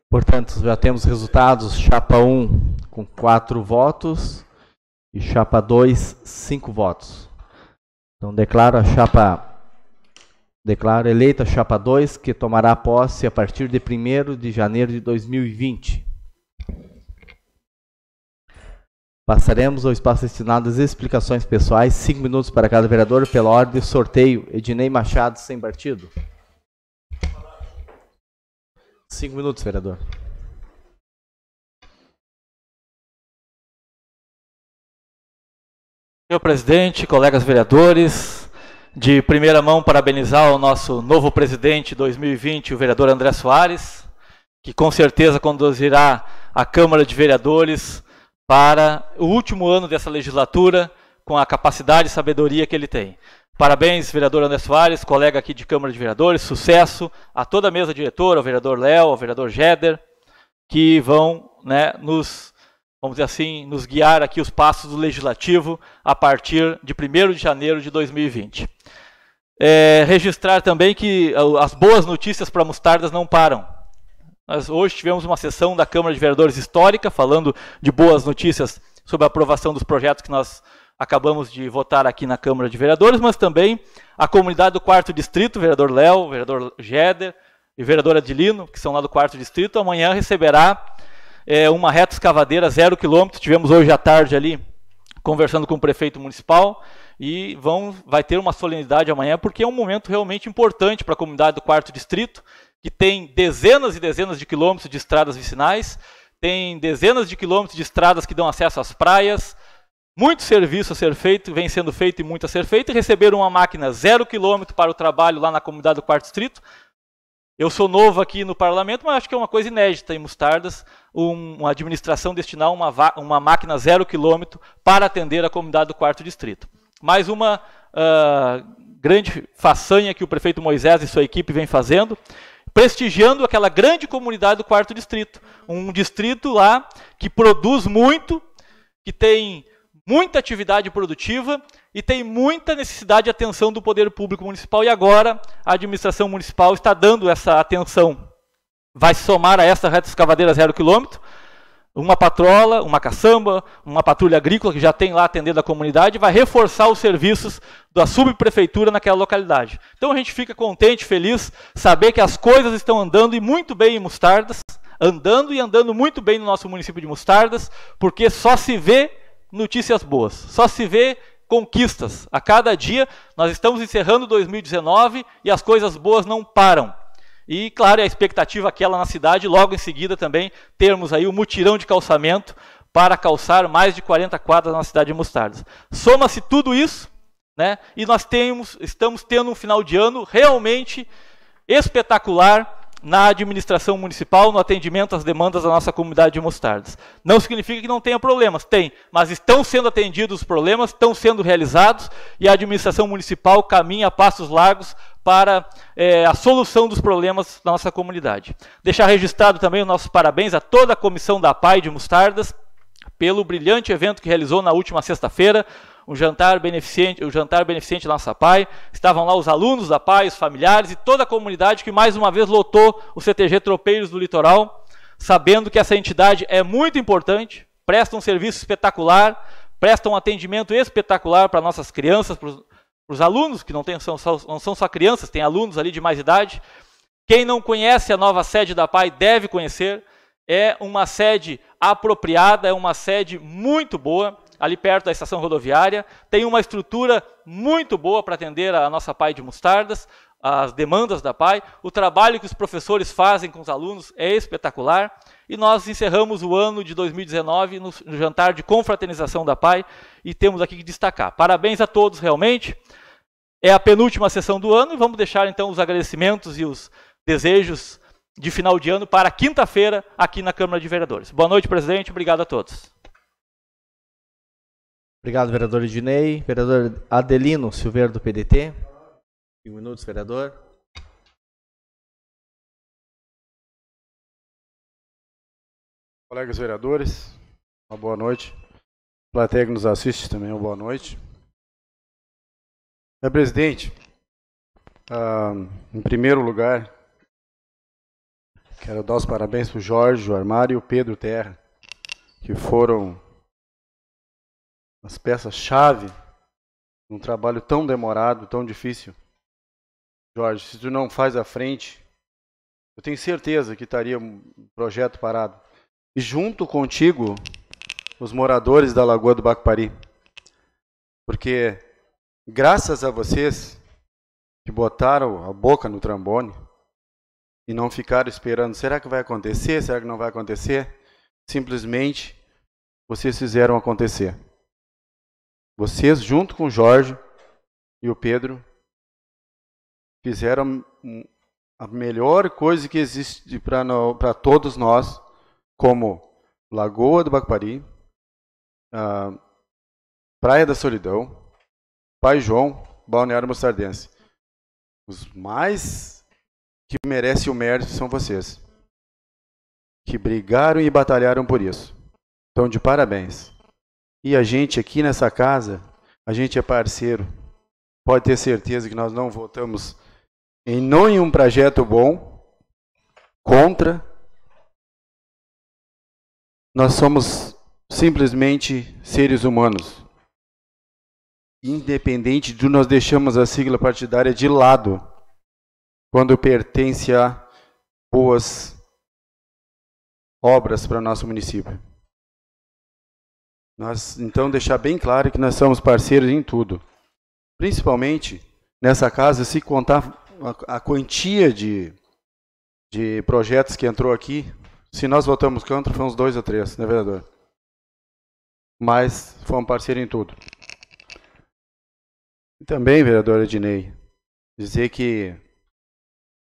portanto, já temos resultados: chapa 1 com 4 votos e chapa 2, 5 votos. Então, declaro a chapa declaro eleita a chapa 2, que tomará posse a partir de 1 de janeiro de 2020. Passaremos ao espaço destinado às explicações pessoais, cinco minutos para cada vereador, pela ordem de sorteio. Ednei Machado, sem partido. Cinco minutos, vereador. Senhor presidente, colegas vereadores, de primeira mão parabenizar o nosso novo presidente 2020, o vereador André Soares, que com certeza conduzirá a Câmara de Vereadores para o último ano dessa legislatura com a capacidade e sabedoria que ele tem. Parabéns, vereador André Soares, colega aqui de Câmara de Vereadores, sucesso a toda a mesa diretora, ao vereador Léo, ao vereador Jeder, que vão né, nos, vamos dizer assim, nos guiar aqui os passos do Legislativo a partir de 1 de janeiro de 2020. É, registrar também que uh, as boas notícias para mostardas não param. Nós hoje tivemos uma sessão da Câmara de Vereadores histórica, falando de boas notícias sobre a aprovação dos projetos que nós acabamos de votar aqui na Câmara de Vereadores, mas também a comunidade do quarto distrito, vereador Léo, vereador Geder e vereadora Adilino, que são lá do quarto distrito, amanhã receberá é, uma reta escavadeira zero quilômetro. Tivemos hoje à tarde ali conversando com o prefeito municipal e vão, vai ter uma solenidade amanhã, porque é um momento realmente importante para a comunidade do quarto distrito, que tem dezenas e dezenas de quilômetros de estradas vicinais, tem dezenas de quilômetros de estradas que dão acesso às praias, muito serviço a ser feito, vem sendo feito e muito a ser feito, e receberam uma máquina zero quilômetro para o trabalho lá na comunidade do Quarto Distrito. Eu sou novo aqui no parlamento, mas acho que é uma coisa inédita em Mostardas, um, uma administração destinar uma, uma máquina zero quilômetro para atender a comunidade do Quarto Distrito. Mais uma uh, grande façanha que o prefeito Moisés e sua equipe vem fazendo prestigiando aquela grande comunidade do quarto distrito. Um distrito lá que produz muito, que tem muita atividade produtiva e tem muita necessidade de atenção do poder público municipal. E agora a administração municipal está dando essa atenção. Vai somar a essa reta escavadeira zero quilômetro uma patrola, uma caçamba, uma patrulha agrícola que já tem lá atendendo a comunidade, vai reforçar os serviços da subprefeitura naquela localidade. Então a gente fica contente, feliz, saber que as coisas estão andando e muito bem em Mostardas, andando e andando muito bem no nosso município de Mostardas, porque só se vê notícias boas, só se vê conquistas. A cada dia nós estamos encerrando 2019 e as coisas boas não param. E, claro, a expectativa é aquela na cidade, logo em seguida também termos aí o mutirão de calçamento para calçar mais de 40 quadras na cidade de Mostardas. Soma-se tudo isso, né? E nós temos, estamos tendo um final de ano realmente espetacular na administração municipal, no atendimento às demandas da nossa comunidade de Mostardas. Não significa que não tenha problemas, tem, mas estão sendo atendidos os problemas, estão sendo realizados e a administração municipal caminha a passos largos para é, a solução dos problemas da nossa comunidade. Deixar registrado também os nossos parabéns a toda a comissão da PAI de Mostardas pelo brilhante evento que realizou na última sexta-feira, um jantar beneficente, o um jantar beneficente da nossa PAI. Estavam lá os alunos da PAI, os familiares e toda a comunidade que mais uma vez lotou o CTG Tropeiros do Litoral, sabendo que essa entidade é muito importante, presta um serviço espetacular, presta um atendimento espetacular para nossas crianças, para os alunos, que não, tem, são, não são só crianças, tem alunos ali de mais idade. Quem não conhece a nova sede da PAI deve conhecer. É uma sede apropriada, é uma sede muito boa ali perto da estação rodoviária, tem uma estrutura muito boa para atender a nossa PAI de Mostardas, as demandas da PAI, o trabalho que os professores fazem com os alunos é espetacular, e nós encerramos o ano de 2019 no jantar de confraternização da PAI, e temos aqui que destacar. Parabéns a todos, realmente. É a penúltima sessão do ano, e vamos deixar então os agradecimentos e os desejos de final de ano para quinta-feira aqui na Câmara de Vereadores. Boa noite, presidente. Obrigado a todos. Obrigado, vereador Edinei. Vereador Adelino Silveira, do PDT. Cinco minutos, vereador. Colegas vereadores, uma boa noite. Plateia que nos assiste também, uma boa noite. Senhor presidente, ah, em primeiro lugar, quero dar os parabéns para o Jorge, o Armário e o Pedro Terra, que foram as peças-chave num trabalho tão demorado, tão difícil. Jorge, se tu não faz a frente, eu tenho certeza que estaria um projeto parado. E junto contigo, os moradores da Lagoa do Bacupari. Porque graças a vocês que botaram a boca no trambone e não ficaram esperando, será que vai acontecer? Será que não vai acontecer? Simplesmente vocês fizeram acontecer. Vocês, junto com o Jorge e o Pedro, fizeram a melhor coisa que existe para todos nós, como Lagoa do Bacupari, Praia da Solidão, Pai João, Balneário Mostardense. Os mais que merecem o mérito são vocês, que brigaram e batalharam por isso. Então, de parabéns. E a gente aqui nessa casa, a gente é parceiro. Pode ter certeza que nós não votamos em nenhum projeto bom contra. Nós somos simplesmente seres humanos. Independente de nós deixamos a sigla partidária de lado quando pertence a boas obras para o nosso município. Nós, então, deixar bem claro que nós somos parceiros em tudo. Principalmente, nessa casa, se contar a, a quantia de, de projetos que entrou aqui, se nós votamos contra, foram uns dois ou três, né, vereador? Mas fomos parceiros em tudo. E também, vereador Ednei, dizer que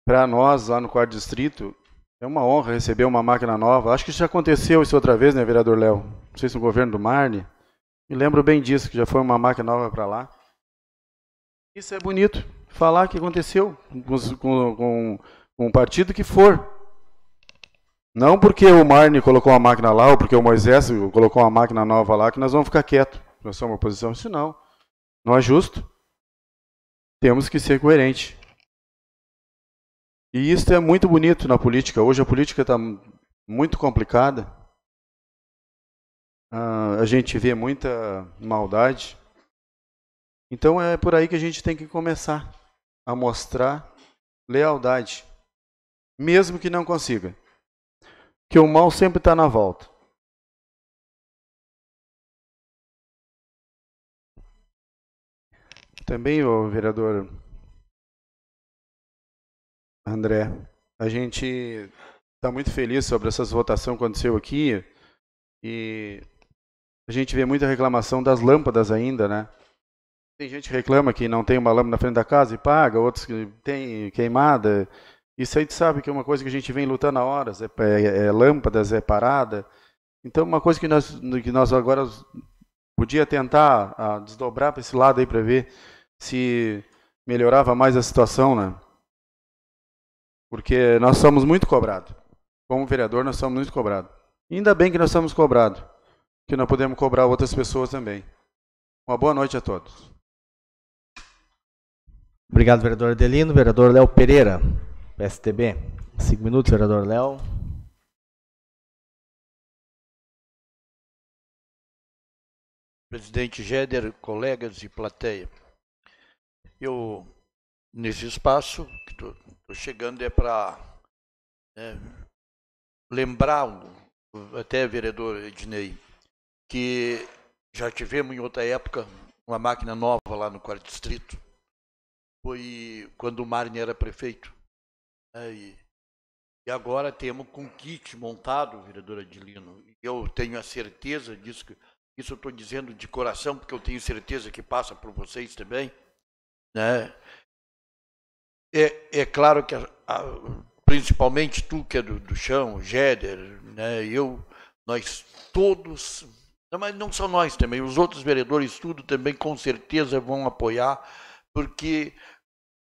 para nós lá no quarto distrito, é uma honra receber uma máquina nova. Acho que já aconteceu isso outra vez, né, vereador Léo? Não sei se no governo do Marne. Me lembro bem disso, que já foi uma máquina nova para lá. Isso é bonito. Falar que aconteceu com, com, com, com um partido que for. Não porque o Marne colocou uma máquina lá, ou porque o Moisés colocou uma máquina nova lá, que nós vamos ficar quietos. Nós somos uma oposição. Isso não. Não é justo. Temos que ser coerentes. E isso é muito bonito na política. Hoje a política está muito complicada. Ah, a gente vê muita maldade. Então é por aí que a gente tem que começar a mostrar lealdade, mesmo que não consiga. Que o mal sempre está na volta. Também, o vereador André, a gente está muito feliz sobre essas votações que aconteceu aqui e a gente vê muita reclamação das lâmpadas ainda, né? Tem gente que reclama que não tem uma lâmpada na frente da casa e paga, outros que tem queimada. Isso aí tu sabe que é uma coisa que a gente vem lutando há horas, é, é, é lâmpadas, é parada. Então, uma coisa que nós, que nós agora podia tentar a ah, desdobrar para esse lado aí para ver se melhorava mais a situação, né? porque nós somos muito cobrados. Como vereador, nós somos muito cobrados. Ainda bem que nós somos cobrados, que nós podemos cobrar outras pessoas também. Uma boa noite a todos. Obrigado, vereador Adelino. Vereador Léo Pereira, PSTB. Cinco minutos, vereador Léo. Presidente Géder, colegas e plateia. Eu, nesse espaço, que tu chegando é para é, lembrar, até vereador Ednei, que já tivemos em outra época uma máquina nova lá no quarto distrito. Foi quando o Marne era prefeito. É, e, e agora temos com kit montado, vereadora Adilino. Eu tenho a certeza disso, que, isso eu estou dizendo de coração, porque eu tenho certeza que passa por vocês também. Né? É, é claro que, a, a, principalmente tu que é do, do chão, o Géder, né, eu, nós todos, mas não só nós também, os outros vereadores, tudo também com certeza vão apoiar, porque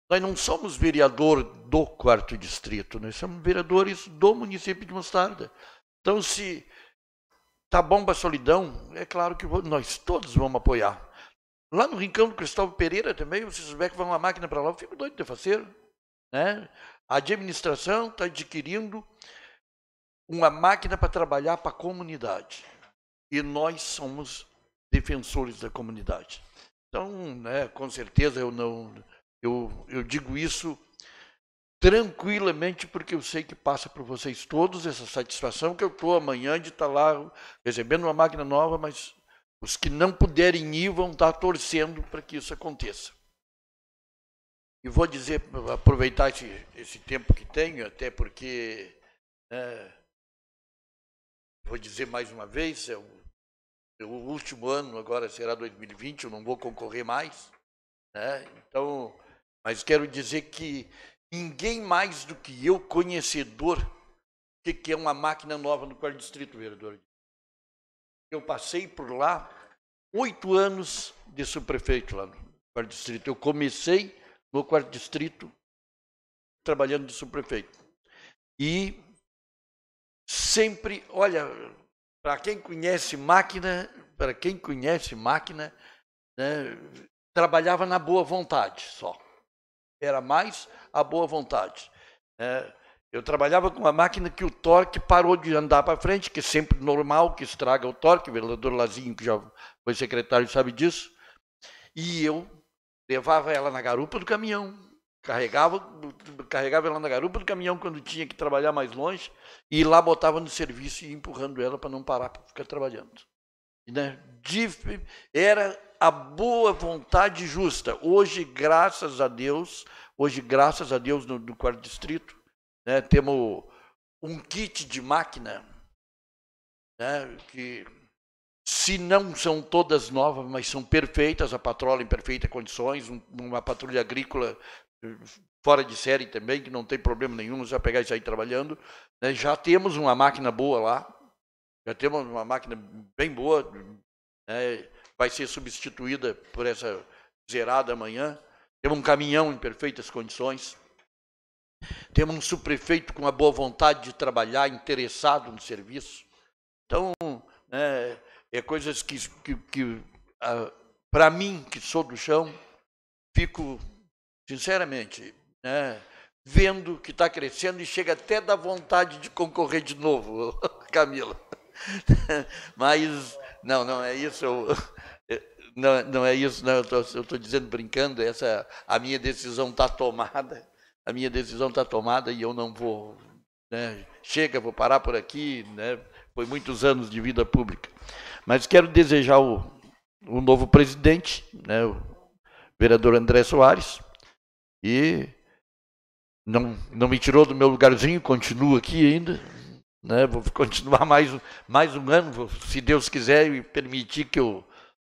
nós não somos vereador do quarto distrito, nós somos vereadores do município de Mostarda. Então, se tá bom a solidão, é claro que nós todos vamos apoiar. Lá no Rincão do Cristóvão Pereira também, vocês souber que vai uma máquina para lá, eu fico doido de fazer. Né? A administração está adquirindo uma máquina para trabalhar para a comunidade. E nós somos defensores da comunidade. Então, né, com certeza eu não eu, eu digo isso tranquilamente porque eu sei que passa por vocês todos essa satisfação que eu estou amanhã de estar tá lá recebendo uma máquina nova, mas os que não puderem ir vão estar tá torcendo para que isso aconteça. E vou dizer, aproveitar esse, esse tempo que tenho, até porque, é, vou dizer mais uma vez, é o, é o, último ano agora será 2020, eu não vou concorrer mais. Né? Então, mas quero dizer que ninguém mais do que eu, conhecedor, o que é uma máquina nova no quarto distrito, vereador. Eu passei por lá oito anos de subprefeito lá no quarto distrito. Eu comecei no quarto distrito, trabalhando de subprefeito. E sempre, olha, para quem conhece máquina, para quem conhece máquina, né, trabalhava na boa vontade só. Era mais a boa vontade. Né. eu trabalhava com uma máquina que o torque parou de andar para frente, que é sempre normal, que estraga o torque. O vereador Lazinho, que já foi secretário, sabe disso. E eu levava ela na garupa do caminhão, carregava, carregava ela na garupa do caminhão quando tinha que trabalhar mais longe e lá botava no serviço e empurrando ela para não parar para ficar trabalhando. Né? Era a boa vontade justa. Hoje, graças a Deus, hoje graças a Deus no, no quarto distrito, né, temos um kit de máquina né, que se não são todas novas, mas são perfeitas, a patrulha em perfeitas condições, uma patrulha agrícola eh, fora de série também, que não tem problema nenhum, já pegar isso aí trabalhando. Né? Já temos uma máquina boa lá, já temos uma máquina bem boa, né? vai ser substituída por essa zerada amanhã. Temos um caminhão em perfeitas condições. Temos um subprefeito com a boa vontade de trabalhar, interessado no serviço. Então, é, é coisas que, que, que ah, para mim, que sou do chão, fico, sinceramente, né, vendo que está crescendo e chega até da vontade de concorrer de novo, Camila. Mas, não, não é isso. Eu, eh, não, não é isso, não. Eu estou dizendo brincando, essa, a minha decisão está tomada. A minha decisão está tomada e eu não vou. Né, chega, vou parar por aqui. Né, foi muitos anos de vida pública. Mas quero desejar o, o novo presidente, né, o vereador André Soares, e não, não me tirou do meu lugarzinho, continuo aqui ainda. Né, vou continuar mais, mais um ano, se Deus quiser e permitir que eu,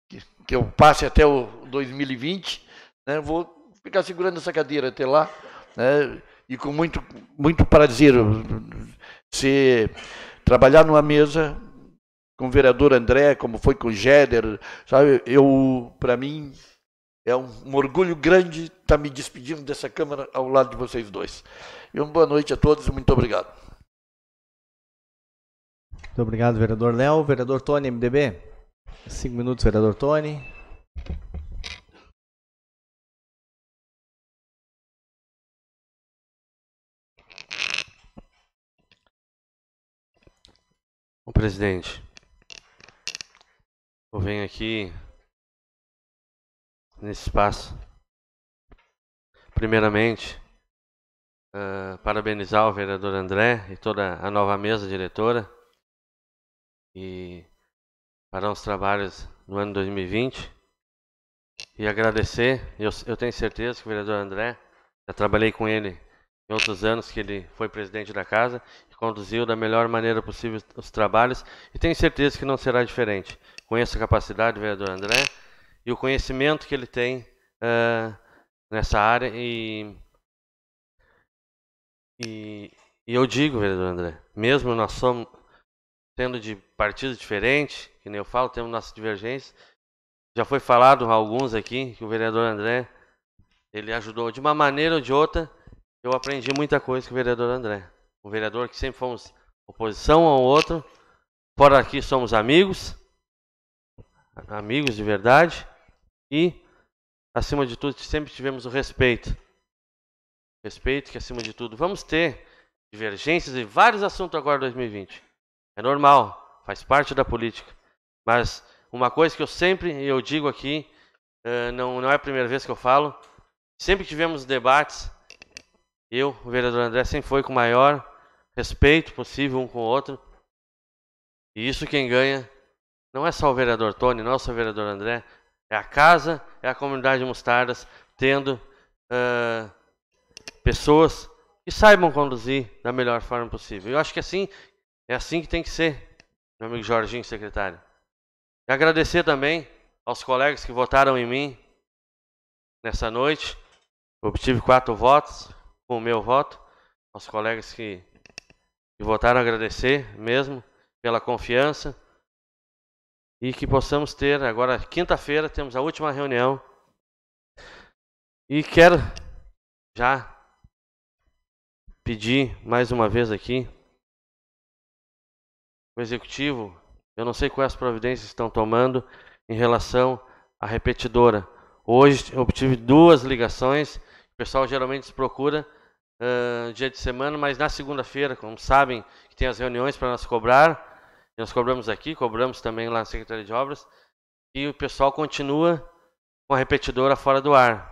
que, que eu passe até o 2020. Né, vou ficar segurando essa cadeira até lá. Né, e com muito, muito prazer eh, se trabalhar numa mesa com o vereador André, como foi com o Géder, sabe? Eu, para mim, é um, um, orgulho grande estar tá me despedindo dessa Câmara ao lado de vocês dois. E uma boa noite a todos e muito obrigado. Muito obrigado, vereador Léo. Vereador Tony, MDB. Cinco minutos, vereador Tony. O presidente, eu venho aqui nesse espaço, primeiramente, uh, parabenizar o vereador André e toda a nova mesa diretora e para os trabalhos no ano 2020 e agradecer. Eu, eu tenho certeza que o vereador André, já trabalhei com ele em outros anos que ele foi presidente da casa e conduziu da melhor maneira possível os trabalhos e tenho certeza que não será diferente. Conheço a capacidade do vereador André e o conhecimento que ele tem uh, nessa área. E, e, e, eu digo, vereador André, mesmo nós somos sendo de partido diferente, que nem eu falo, temos nossas divergências. Já foi falado alguns aqui que o vereador André ele ajudou de uma maneira ou de outra. Eu aprendi muita coisa com o vereador André. O vereador que sempre fomos oposição um ao outro. Fora aqui somos amigos amigos de verdade e, acima de tudo, sempre tivemos o respeito. Respeito que, acima de tudo, vamos ter divergências em vários assuntos agora 2020. É normal, faz parte da política. Mas uma coisa que eu sempre eu digo aqui, eh, não, não é a primeira vez que eu falo, sempre tivemos debates. Eu, o vereador André, sempre foi com o maior respeito possível um com o outro. E isso quem ganha não é só o vereador Tony, não é só o vereador André, é a casa, é a comunidade de Mostardas tendo uh, pessoas que saibam conduzir da melhor forma possível. Eu acho que é assim é assim que tem que ser, meu amigo Jorginho, secretário. E agradecer também aos colegas que votaram em mim nessa noite. obtive quatro votos com o meu voto. Aos colegas que, que votaram, agradecer mesmo pela confiança e que possamos ter agora quinta-feira temos a última reunião. E quero já pedir mais uma vez aqui o executivo, eu não sei quais providências estão tomando em relação à repetidora. Hoje obtive duas ligações, o pessoal geralmente procura uh, dia de semana, mas na segunda-feira, como sabem, que tem as reuniões para nós cobrar, nós cobramos aqui, cobramos também lá na Secretaria de Obras. E o pessoal continua com a repetidora fora do ar.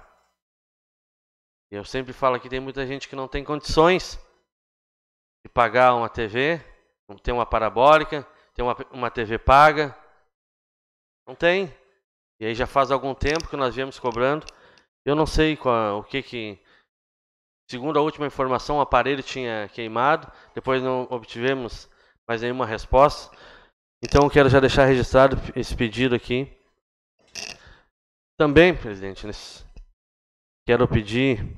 Eu sempre falo que tem muita gente que não tem condições de pagar uma TV, não tem uma parabólica, tem uma, uma TV paga. Não tem. E aí já faz algum tempo que nós viemos cobrando. Eu não sei qual, o que que. Segundo a última informação, o aparelho tinha queimado. Depois não obtivemos mais nenhuma resposta. Então quero já deixar registrado esse pedido aqui. Também, presidente, quero pedir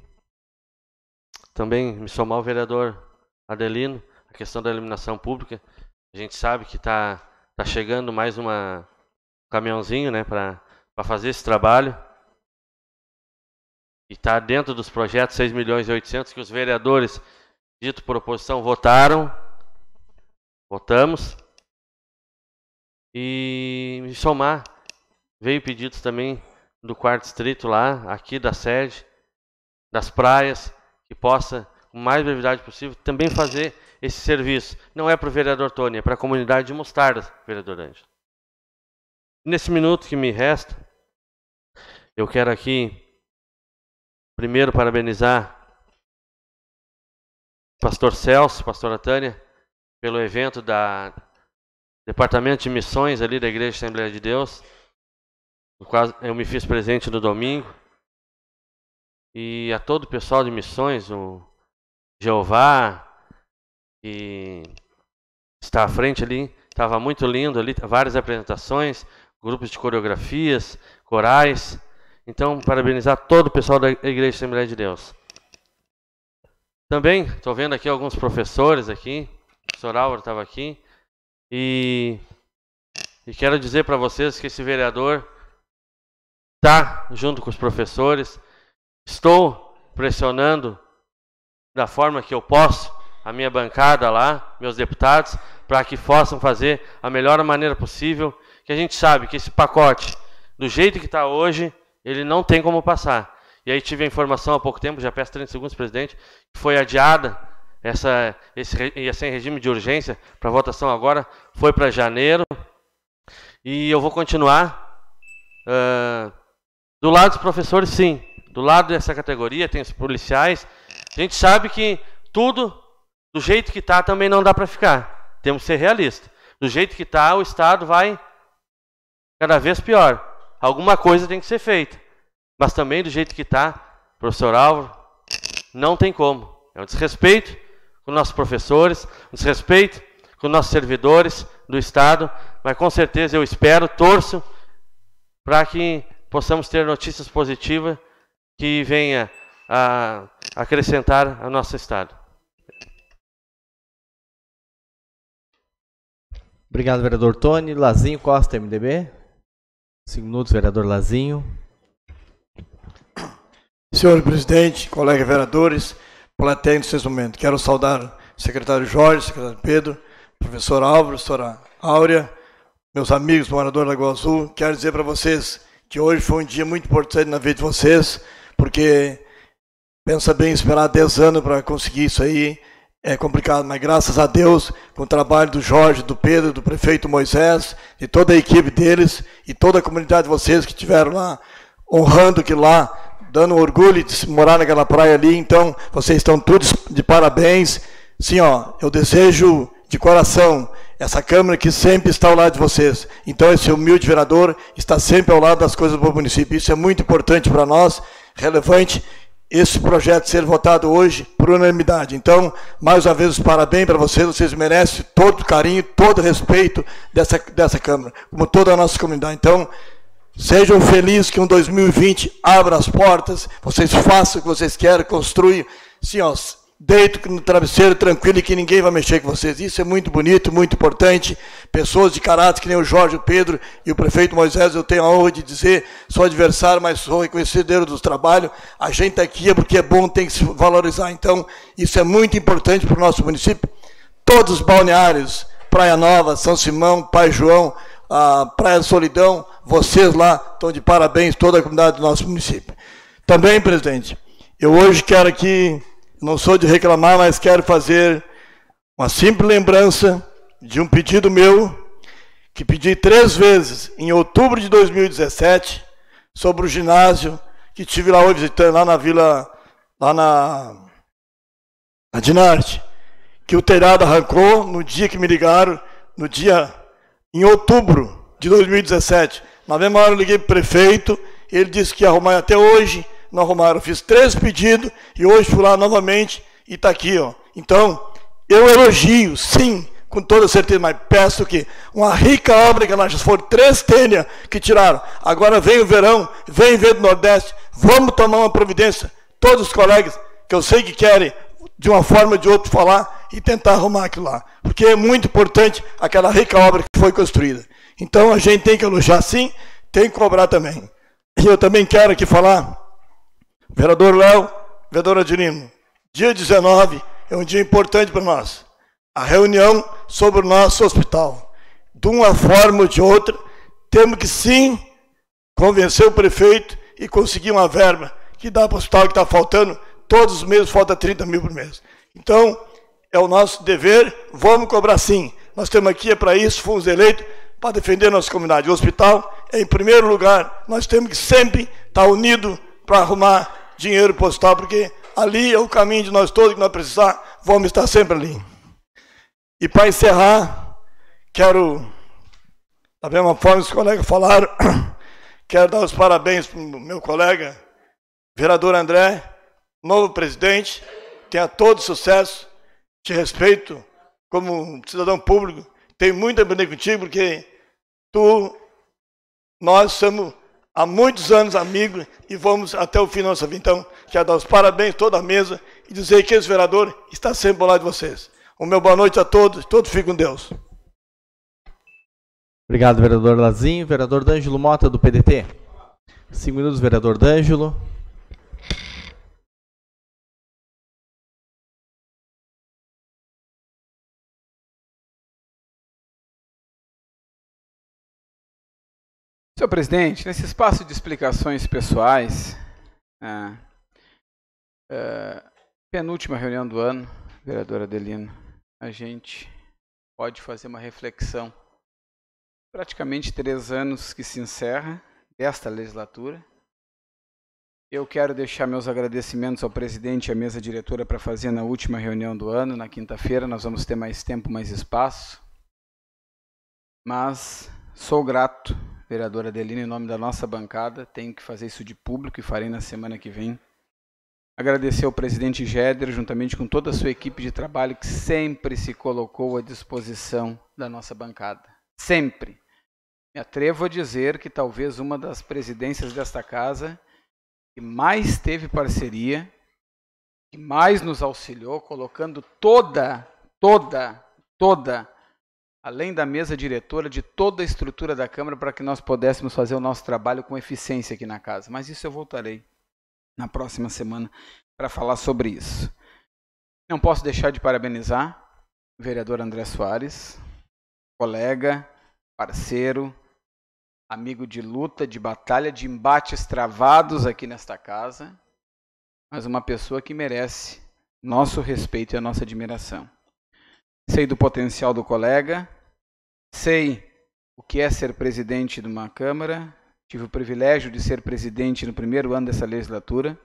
também me somar ao vereador Adelino, a questão da eliminação pública. A gente sabe que está tá chegando mais uma um caminhãozinho né, para fazer esse trabalho. E está dentro dos projetos 6 milhões e 800 que os vereadores, dito por oposição, votaram. Votamos. E somar. Veio pedidos também do quarto distrito lá, aqui da sede, das praias, que possa, com mais brevidade possível, também fazer esse serviço. Não é para o vereador Tony, é para a comunidade de Mostarda, vereador Ângelo. Nesse minuto que me resta, eu quero aqui primeiro parabenizar o pastor Celso, pastora Tânia, pelo evento da Departamento de Missões ali da Igreja Assembleia de Deus. eu me fiz presente no domingo. E a todo o pessoal de missões, o Jeová, que está à frente ali, estava muito lindo ali, várias apresentações, grupos de coreografias, corais. Então, parabenizar todo o pessoal da Igreja Assembleia de Deus. Também estou vendo aqui alguns professores aqui, pastor Álvaro estava aqui. E, e quero dizer para vocês que esse vereador está junto com os professores. Estou pressionando da forma que eu posso a minha bancada lá, meus deputados, para que possam fazer a melhor maneira possível, que a gente sabe que esse pacote, do jeito que está hoje, ele não tem como passar. E aí tive a informação há pouco tempo, já peço 30 segundos, presidente, que foi adiada essa, esse, em regime de urgência para votação agora foi para janeiro. E eu vou continuar. Uh, do lado dos professores, sim. Do lado dessa categoria, tem os policiais. A gente sabe que tudo, do jeito que está, também não dá para ficar. Temos que ser realistas. Do jeito que está, o Estado vai cada vez pior. Alguma coisa tem que ser feita. Mas também do jeito que está, professor Álvaro, não tem como. É um desrespeito com nossos professores, nos respeito com nossos servidores do Estado, mas com certeza eu espero, torço, para que possamos ter notícias positivas que venha a acrescentar ao nosso Estado. Obrigado, vereador Tony. Lazinho Costa, MDB. Cinco minutos, vereador Lazinho. Senhor presidente, colegas vereadores, plateia nesse momento. Quero saudar o secretário Jorge, o secretário Pedro, professor Álvaro, professora Áurea, meus amigos moradores da Lagoa Azul. Quero dizer para vocês que hoje foi um dia muito importante na vida de vocês, porque pensa bem, esperar 10 anos para conseguir isso aí é complicado, mas graças a Deus, com o trabalho do Jorge, do Pedro, do prefeito Moisés, e toda a equipe deles, e toda a comunidade de vocês que estiveram lá, honrando que lá dando orgulho de morar naquela praia ali. Então, vocês estão todos de parabéns. Sim, ó, eu desejo de coração essa Câmara que sempre está ao lado de vocês. Então, esse humilde vereador está sempre ao lado das coisas do município. Isso é muito importante para nós, relevante esse projeto ser votado hoje por unanimidade. Então, mais uma vez, os parabéns para vocês. Vocês merecem todo o carinho, todo o respeito dessa, dessa Câmara, como toda a nossa comunidade. Então, Sejam felizes que um 2020 abra as portas, vocês façam o que vocês querem, construir, Sim, ó, deito no travesseiro tranquilo e que ninguém vai mexer com vocês. Isso é muito bonito, muito importante. Pessoas de caráter que nem o Jorge, o Pedro e o prefeito Moisés, eu tenho a honra de dizer, sou adversário, mas sou reconhecido do trabalho. A gente aqui é porque é bom, tem que se valorizar. Então, isso é muito importante para o nosso município. Todos os balneários, Praia Nova, São Simão, Pai João, a Praia da Solidão, vocês lá estão de parabéns, toda a comunidade do nosso município. Também, presidente, eu hoje quero aqui, não sou de reclamar, mas quero fazer uma simples lembrança de um pedido meu, que pedi três vezes em outubro de 2017, sobre o ginásio que tive lá hoje visitando, lá na vila, lá na, na Dinarte, que o telhado arrancou no dia que me ligaram, no dia em outubro de 2017, na mesma hora eu liguei para o prefeito, ele disse que ia arrumar até hoje, não arrumaram. Eu fiz três pedidos e hoje fui lá novamente e está aqui. Ó. Então, eu elogio, sim, com toda certeza, mas peço que uma rica obra que nós for três telhas que tiraram. Agora vem o verão, vem ver do Nordeste, vamos tomar uma providência. Todos os colegas que eu sei que querem, de uma forma ou de outra, falar e tentar arrumar aquilo lá. Porque é muito importante aquela rica obra que foi construída. Então a gente tem que elogiar sim, tem que cobrar também. E eu também quero aqui falar, vereador Léo, vereador Adirino. dia 19 é um dia importante para nós. A reunião sobre o nosso hospital. De uma forma ou de outra, temos que sim convencer o prefeito e conseguir uma verba que dá para o hospital que está faltando. Todos os meses falta 30 mil por mês. Então, é o nosso dever, vamos cobrar sim. Nós temos aqui é para isso, fomos eleitos para defender nossa comunidade. O hospital é em primeiro lugar, nós temos que sempre estar unidos para arrumar dinheiro para o hospital, porque ali é o caminho de nós todos que nós precisar, vamos estar sempre ali. E para encerrar, quero, da mesma forma que os colegas falaram, quero dar os parabéns para o meu colega, vereador André, novo presidente, tenha todo sucesso te respeito como cidadão público, tenho muito a aprender contigo, porque tu, nós somos há muitos anos amigos e vamos até o fim da nossa vida. Então, quero dar os parabéns a toda a mesa e dizer que esse vereador está sempre ao lado de vocês. O meu boa noite a todos, todos fiquem com Deus. Obrigado, vereador Lazinho Vereador Dângelo Mota, do PDT. Cinco minutos, vereador Dângelo Senhor presidente, nesse espaço de explicações pessoais, né, é, penúltima reunião do ano, vereadora Adelino, a gente pode fazer uma reflexão. Praticamente três anos que se encerra desta legislatura. Eu quero deixar meus agradecimentos ao presidente e à mesa diretora para fazer na última reunião do ano, na quinta-feira. Nós vamos ter mais tempo, mais espaço. Mas sou grato vereadora Adelina, em nome da nossa bancada. Tenho que fazer isso de público e farei na semana que vem. Agradecer ao presidente Géder, juntamente com toda a sua equipe de trabalho, que sempre se colocou à disposição da nossa bancada. Sempre. Me atrevo a dizer que talvez uma das presidências desta casa que mais teve parceria, que mais nos auxiliou, colocando toda, toda, toda além da mesa diretora, de toda a estrutura da Câmara para que nós pudéssemos fazer o nosso trabalho com eficiência aqui na casa. Mas isso eu voltarei na próxima semana para falar sobre isso. Não posso deixar de parabenizar o vereador André Soares, colega, parceiro, amigo de luta, de batalha, de embates travados aqui nesta casa, mas uma pessoa que merece nosso respeito e a nossa admiração. Sei do potencial do colega, Sei o que é ser presidente de uma Câmara, tive o privilégio de ser presidente no primeiro ano dessa legislatura.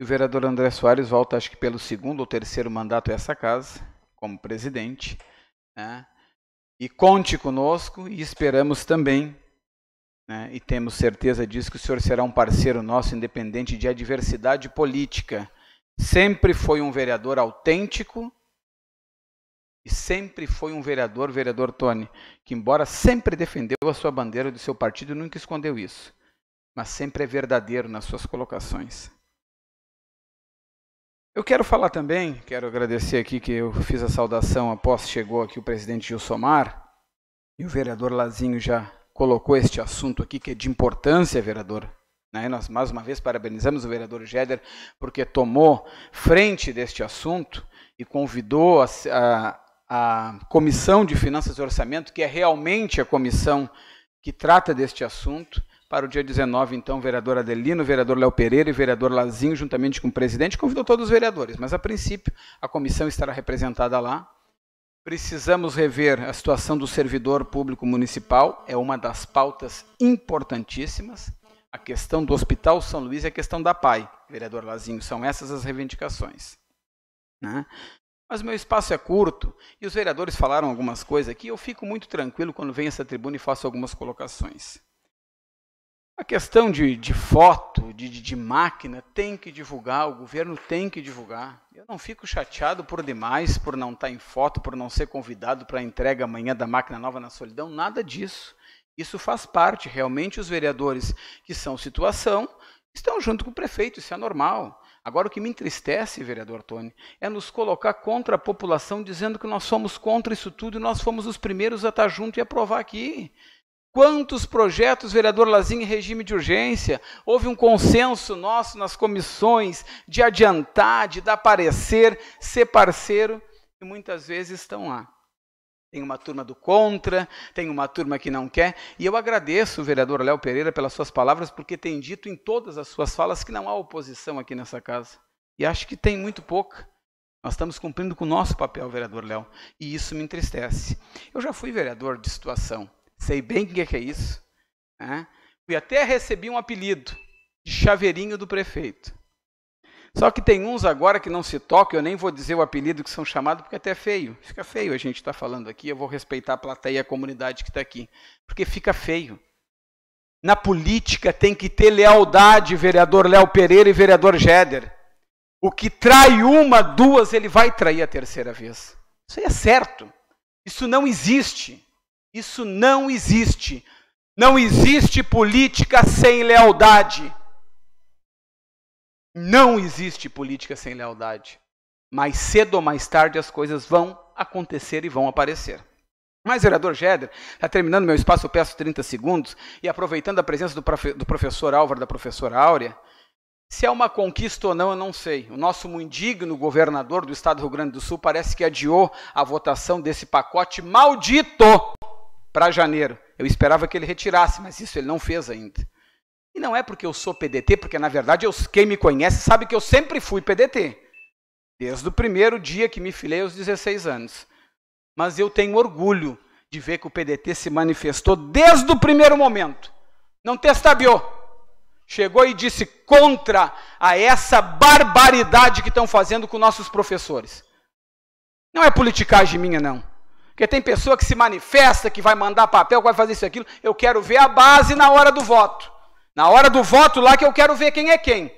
E o vereador André Soares volta, acho que pelo segundo ou terceiro mandato a essa casa, como presidente. Né? E conte conosco e esperamos também, né? e temos certeza disso, que o senhor será um parceiro nosso, independente de adversidade política. Sempre foi um vereador autêntico e sempre foi um vereador, vereador Tony, que embora sempre defendeu a sua bandeira do seu partido, nunca escondeu isso, mas sempre é verdadeiro nas suas colocações. Eu quero falar também, quero agradecer aqui que eu fiz a saudação após chegou aqui o presidente Gilsomar e o vereador Lazinho já colocou este assunto aqui que é de importância, vereador, né? nós, mais uma vez, parabenizamos o vereador Geder porque tomou frente deste assunto e convidou a, a, a Comissão de Finanças e Orçamento, que é realmente a comissão que trata deste assunto. Para o dia 19, então, vereador Adelino, vereador Léo Pereira e vereador Lazinho, juntamente com o presidente, convidou todos os vereadores, mas a princípio a comissão estará representada lá. Precisamos rever a situação do servidor público municipal, é uma das pautas importantíssimas. A questão do Hospital São Luís e a questão da PAI, vereador Lazinho, são essas as reivindicações. Né? Mas meu espaço é curto e os vereadores falaram algumas coisas aqui. Eu fico muito tranquilo quando venho a essa tribuna e faço algumas colocações. A questão de, de foto, de, de máquina, tem que divulgar, o governo tem que divulgar. Eu não fico chateado por demais, por não estar tá em foto, por não ser convidado para a entrega amanhã da máquina nova na solidão, nada disso. Isso faz parte, realmente os vereadores que são situação estão junto com o prefeito, isso é normal. Agora, o que me entristece, vereador Tony, é nos colocar contra a população dizendo que nós somos contra isso tudo e nós fomos os primeiros a estar junto e aprovar aqui. Quantos projetos, vereador Lazinho, em regime de urgência? Houve um consenso nosso nas comissões de adiantar, de dar parecer, ser parceiro, e muitas vezes estão lá. Tem uma turma do contra, tem uma turma que não quer. E eu agradeço o vereador Léo Pereira pelas suas palavras, porque tem dito em todas as suas falas que não há oposição aqui nessa casa. E acho que tem muito pouca. Nós estamos cumprindo com o nosso papel, vereador Léo, e isso me entristece. Eu já fui vereador de situação, sei bem o que é, é isso. Né? até recebi um apelido de chaveirinho do prefeito. Só que tem uns agora que não se tocam, eu nem vou dizer o apelido que são chamados, porque até é feio. Fica feio a gente estar tá falando aqui, eu vou respeitar a plateia e a comunidade que está aqui. Porque fica feio. Na política tem que ter lealdade, vereador Léo Pereira e vereador Jeder. O que trai uma, duas, ele vai trair a terceira vez. Isso aí é certo. Isso não existe. Isso não existe. Não existe política sem lealdade. Não existe política sem lealdade. Mais cedo ou mais tarde as coisas vão acontecer e vão aparecer. Mas, vereador Geder, está terminando meu espaço, eu peço 30 segundos, e aproveitando a presença do, profe do professor Álvaro, da professora Áurea, se é uma conquista ou não, eu não sei. O nosso indigno governador do estado do Rio Grande do Sul parece que adiou a votação desse pacote maldito para janeiro. Eu esperava que ele retirasse, mas isso ele não fez ainda. E não é porque eu sou PDT, porque na verdade eu, quem me conhece sabe que eu sempre fui PDT. Desde o primeiro dia que me filei aos 16 anos. Mas eu tenho orgulho de ver que o PDT se manifestou desde o primeiro momento. Não testabiou. Chegou e disse contra a essa barbaridade que estão fazendo com nossos professores. Não é politicagem minha, não. Porque tem pessoa que se manifesta, que vai mandar papel, que vai fazer isso aquilo. Eu quero ver a base na hora do voto. Na hora do voto lá que eu quero ver quem é quem.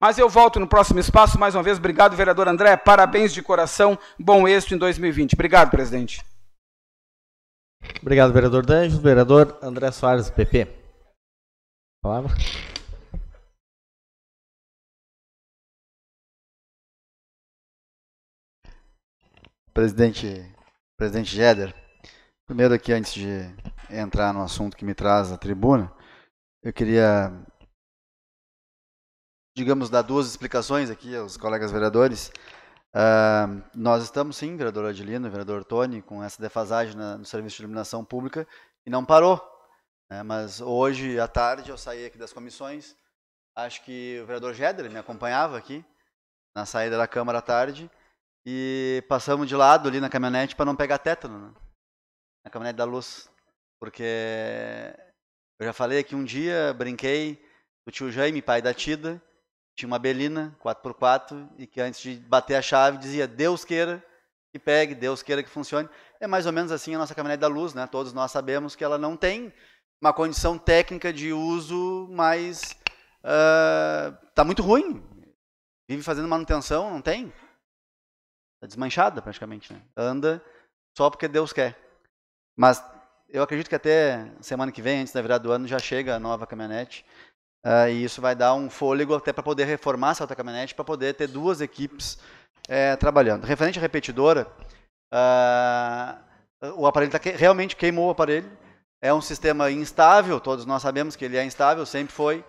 Mas eu volto no próximo espaço. Mais uma vez, obrigado, vereador André. Parabéns de coração. Bom êxito em 2020. Obrigado, presidente. Obrigado, vereador Danjo. Vereador André Soares, PP. Palavra. Presidente, presidente Jeder, primeiro aqui, antes de entrar no assunto que me traz à tribuna, eu queria, digamos, dar duas explicações aqui aos colegas vereadores. Uh, nós estamos, sim, vereador Adilino, vereador Tony, com essa defasagem na, no serviço de iluminação pública, e não parou. Né? Mas hoje, à tarde, eu saí aqui das comissões, acho que o vereador Geder me acompanhava aqui, na saída da Câmara à tarde, e passamos de lado ali na caminhonete para não pegar tétano, né? na caminhonete da luz, porque eu já falei aqui um dia, brinquei, o tio Jaime, pai da Tida, tinha uma belina 4x4 e que antes de bater a chave dizia Deus queira que pegue, Deus queira que funcione. É mais ou menos assim a nossa caminhonete da luz, né? Todos nós sabemos que ela não tem uma condição técnica de uso mas Uh, ah, tá muito ruim. Vive fazendo manutenção, não tem. Está desmanchada praticamente, né? Anda só porque Deus quer. Mas eu acredito que até semana que vem, antes da virada do ano, já chega a nova caminhonete. Uh, e isso vai dar um fôlego até para poder reformar essa outra caminhonete, para poder ter duas equipes é, trabalhando. Referente à repetidora, uh, o aparelho tá que, realmente queimou o aparelho. É um sistema instável, todos nós sabemos que ele é instável, sempre foi.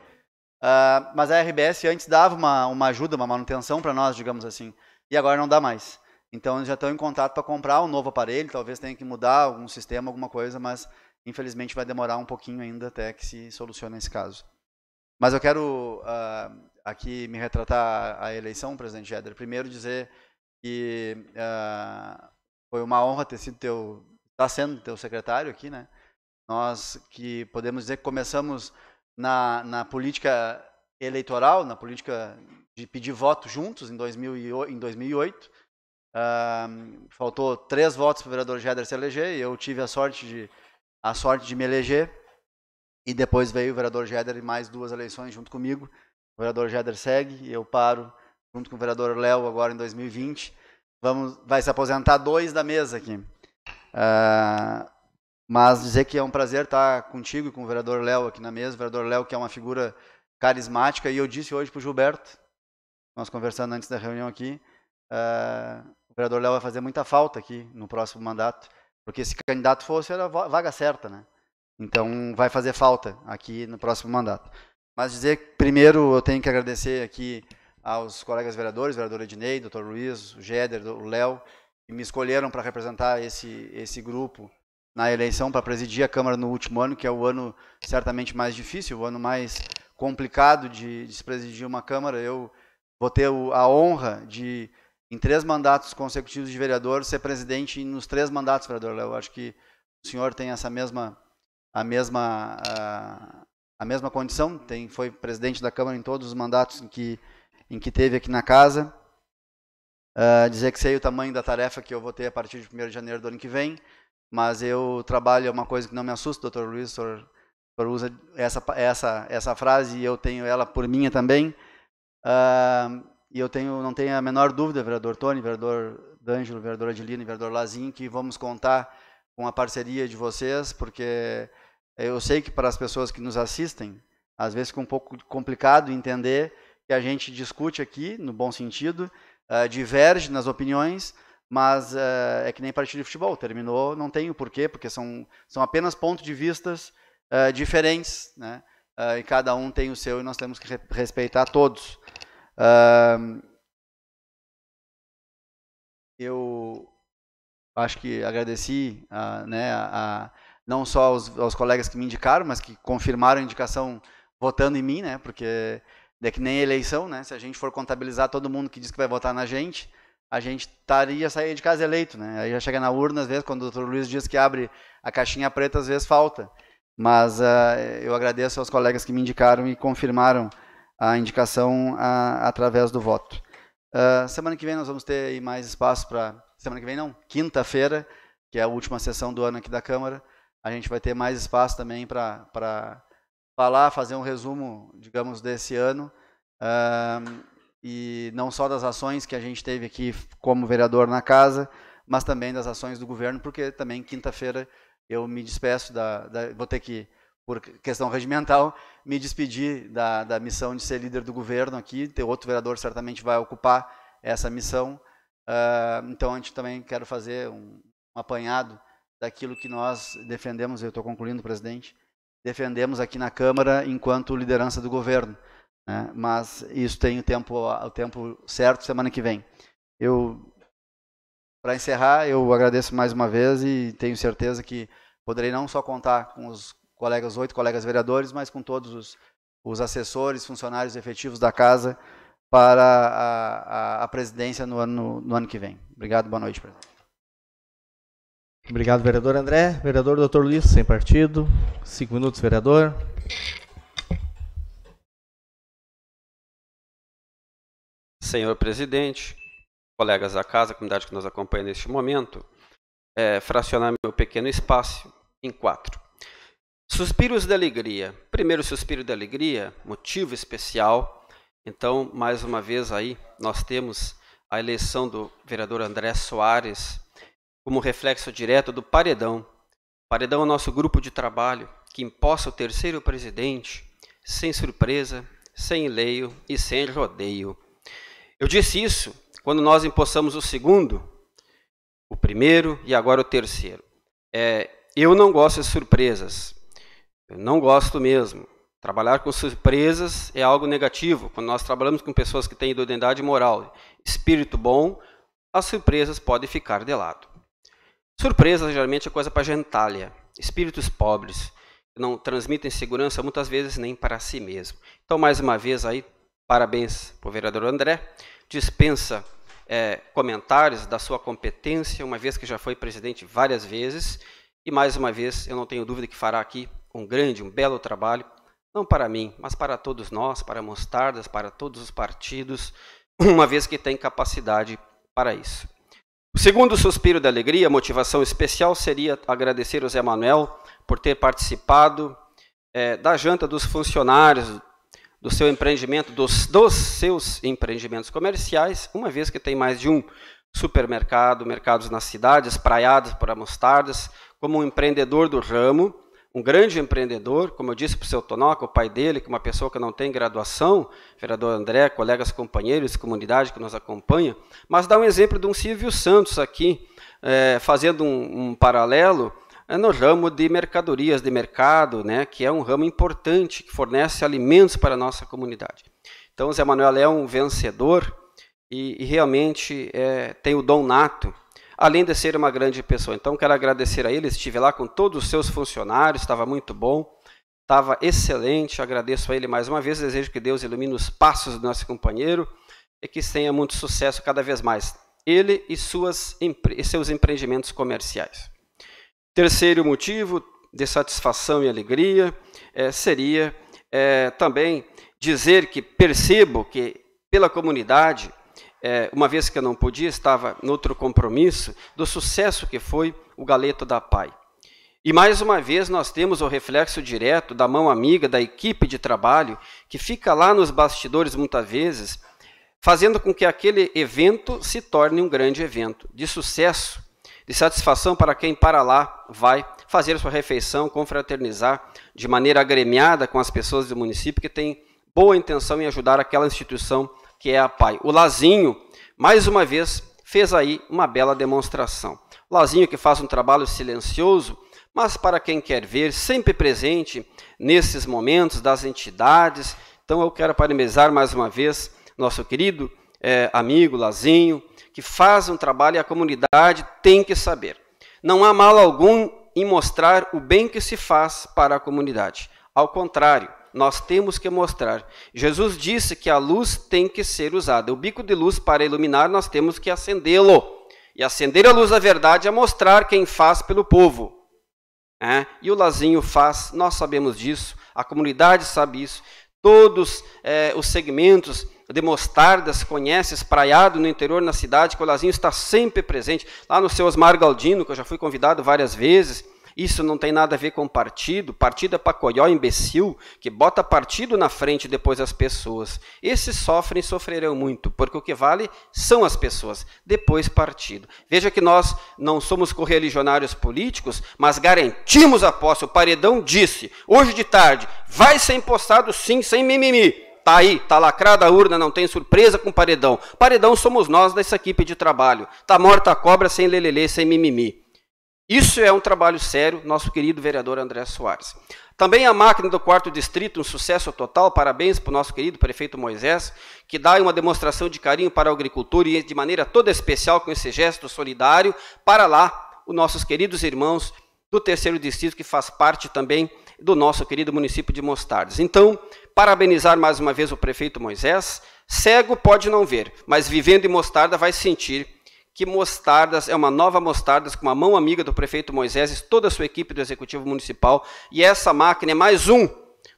Uh, mas a RBS antes dava uma, uma ajuda, uma manutenção para nós, digamos assim. E agora não dá mais. Então eles já estão em contato para comprar um novo aparelho, talvez tenha que mudar algum sistema, alguma coisa, mas infelizmente vai demorar um pouquinho ainda até que se solucione esse caso. Mas eu quero uh, aqui me retratar a eleição, presidente Jeder. Primeiro dizer que uh, foi uma honra ter sido teu, está sendo teu secretário aqui, né? Nós que podemos dizer que começamos na, na política eleitoral, na política de pedir voto juntos em em 2008 Uh, faltou três votos para o vereador Jeder se eleger e eu tive a sorte de a sorte de me eleger e depois veio o vereador Jeder e mais duas eleições junto comigo o vereador Jeder segue e eu paro junto com o vereador Léo agora em 2020 vamos vai se aposentar dois da mesa aqui uh, mas dizer que é um prazer estar contigo e com o vereador Léo aqui na mesa o vereador Léo que é uma figura carismática e eu disse hoje para o Gilberto nós conversando antes da reunião aqui Uh, o vereador Léo vai fazer muita falta aqui no próximo mandato, porque se candidato fosse, era vaga certa, né? Então vai fazer falta aqui no próximo mandato. Mas dizer, primeiro, eu tenho que agradecer aqui aos colegas vereadores, vereador Ednei, doutor Luiz, o Geder, o Léo, que me escolheram para representar esse, esse grupo na eleição para presidir a Câmara no último ano, que é o ano certamente mais difícil, o ano mais complicado de, de se presidir uma Câmara. Eu vou ter a honra de em três mandatos consecutivos de vereador, ser presidente nos três mandatos, vereador Léo. Acho que o senhor tem essa mesma a mesma a, ah, a, mesma condição, tem foi presidente da Câmara em todos os mandatos em que em que teve aqui na casa. Uh, dizer que sei o tamanho da tarefa que eu vou ter a partir de 1 de janeiro do ano que vem, mas eu trabalho é uma coisa que não me assusta, doutor Luiz, o senhor, o senhor usa essa essa essa frase e eu tenho ela por minha também. Uh, e eu tenho, não tenho a menor dúvida, vereador Tony, vereador D'Angelo, vereador Adilina e vereador Lazinho que vamos contar com a parceria de vocês, porque eu sei que para as pessoas que nos assistem, às vezes fica um pouco complicado entender que a gente discute aqui, no bom sentido, uh, diverge nas opiniões, mas uh, é que nem partido de futebol, terminou, não tem o porquê, porque são, são apenas pontos de vistas uh, diferentes, né? e cada um tem o seu e nós temos que re respeitar todos. Uh, eu acho que agradeci né, a, não só aos, aos, colegas que me indicaram, mas que confirmaram a indicação votando em mim, né? Porque é que nem eleição, né? Se a gente for contabilizar todo mundo que diz que vai votar na gente, a gente estaria sair de casa eleito, né? Aí já chega na urna, às vezes, quando o doutor Luiz diz que abre a caixinha preta, às vezes falta. Mas uh, eu agradeço aos colegas que me indicaram e confirmaram a indicação a, através do voto. Uh, semana que vem nós vamos ter mais espaço para. Semana que vem não, quinta-feira, que é a última sessão do ano aqui da Câmara, a gente vai ter mais espaço também para falar, fazer um resumo, digamos, desse ano. Uh, e não só das ações que a gente teve aqui como vereador na casa, mas também das ações do governo, porque também quinta-feira eu me despeço da, da, vou ter que por questão regimental, me despedi da, da missão de ser líder do governo aqui. Ter outro vereador certamente vai ocupar essa missão. Uh, então, a gente também quer fazer um, um apanhado daquilo que nós defendemos, eu estou concluindo, presidente, defendemos aqui na Câmara enquanto liderança do governo. Né? Mas isso tem o tempo, o tempo certo, semana que vem. Eu, para encerrar, eu agradeço mais uma vez e tenho certeza que poderei não só contar com os colegas, oito colegas vereadores, mas com todos os, os assessores, funcionários efetivos da casa para a, a, a presidência no ano, no ano que vem. Obrigado, boa noite, presidente. Obrigado, vereador André. Vereador doutor Luiz, sem partido. Cinco minutos, vereador. Senhor presidente, colegas da casa, comunidade que nos acompanha neste momento, é, fracionar meu pequeno espaço em quatro. Suspiros de alegria. Primeiro suspiro de alegria, motivo especial. Então, mais uma vez aí, nós temos a eleição do vereador André Soares como reflexo direto do paredão. paredão é o nosso grupo de trabalho que imposta o terceiro presidente, sem surpresa, sem leio e sem rodeio. Eu disse isso quando nós impostamos o segundo, o primeiro e agora o terceiro. É, eu não gosto de surpresas não gosto mesmo. Trabalhar com surpresas é algo negativo. Quando nós trabalhamos com pessoas que têm idoneidade moral, espírito bom, as surpresas podem ficar de lado. Surpresa geralmente é coisa para gentalha, espíritos pobres, que não transmitem segurança muitas vezes nem para si mesmo. Então, mais uma vez, aí, parabéns para o vereador André, dispensa é, comentários da sua competência, uma vez que já foi presidente várias vezes, e mais uma vez, eu não tenho dúvida que fará aqui um grande, um belo trabalho, não para mim, mas para todos nós, para Mostardas, para todos os partidos, uma vez que tem capacidade para isso. O segundo suspiro de alegria, motivação especial, seria agradecer ao Zé Manuel por ter participado é, da janta dos funcionários do seu empreendimento, dos, dos seus empreendimentos comerciais, uma vez que tem mais de um supermercado, mercados nas cidades, praiadas para mostardas, como um empreendedor do ramo, um grande empreendedor, como eu disse para o seu Tonoca, o pai dele, que é uma pessoa que não tem graduação, vereador André, colegas, companheiros, comunidade que nos acompanha, mas dá um exemplo de um Silvio Santos aqui, é, fazendo um, um paralelo é no ramo de mercadorias de mercado, né, que é um ramo importante que fornece alimentos para a nossa comunidade. Então, Zé Manuel é um vencedor e, e realmente é, tem o dom nato além de ser uma grande pessoa. Então, quero agradecer a ele. Estive lá com todos os seus funcionários, estava muito bom, estava excelente. Agradeço a ele mais uma vez. Desejo que Deus ilumine os passos do nosso companheiro e que tenha muito sucesso cada vez mais. Ele e, suas, e seus empreendimentos comerciais. Terceiro motivo de satisfação e alegria é, seria é, também dizer que percebo que pela comunidade é, uma vez que eu não podia, estava em outro compromisso, do sucesso que foi o Galeto da Pai. E mais uma vez nós temos o reflexo direto da mão amiga da equipe de trabalho, que fica lá nos bastidores muitas vezes, fazendo com que aquele evento se torne um grande evento de sucesso, de satisfação para quem para lá vai fazer sua refeição, confraternizar de maneira agremiada com as pessoas do município que têm boa intenção em ajudar aquela instituição que é a PAI. O Lazinho, mais uma vez, fez aí uma bela demonstração. O Lazinho que faz um trabalho silencioso, mas para quem quer ver, sempre presente nesses momentos das entidades. Então eu quero parabenizar mais uma vez nosso querido é, amigo Lazinho, que faz um trabalho e a comunidade tem que saber. Não há mal algum em mostrar o bem que se faz para a comunidade. Ao contrário, nós temos que mostrar. Jesus disse que a luz tem que ser usada. O bico de luz, para iluminar, nós temos que acendê-lo. E acender a luz da verdade é mostrar quem faz pelo povo. É? E o Lazinho faz, nós sabemos disso, a comunidade sabe isso, todos é, os segmentos de Mostardas conhece, espraiado no interior na cidade, que o Lazinho está sempre presente. Lá no seu Osmar Galdino, que eu já fui convidado várias vezes, isso não tem nada a ver com partido. Partido é pacoió imbecil que bota partido na frente depois as pessoas. Esses sofrem e sofrerão muito, porque o que vale são as pessoas, depois partido. Veja que nós não somos correligionários políticos, mas garantimos a posse. O Paredão disse, hoje de tarde, vai ser impostado sim, sem mimimi. Tá aí, tá lacrada a urna, não tem surpresa com paredão. Paredão somos nós dessa equipe de trabalho. Tá morta a cobra sem lelelê, sem mimimi. Isso é um trabalho sério, nosso querido vereador André Soares. Também a máquina do quarto distrito, um sucesso total. Parabéns para o nosso querido prefeito Moisés, que dá uma demonstração de carinho para o agricultor e de maneira toda especial com esse gesto solidário para lá os nossos queridos irmãos do terceiro distrito que faz parte também do nosso querido município de Mostardes. Então, parabenizar mais uma vez o prefeito Moisés. Cego pode não ver, mas vivendo em Mostarda vai sentir que Mostardas é uma nova Mostardas com uma mão amiga do prefeito Moisés e toda a sua equipe do Executivo Municipal. E essa máquina é mais um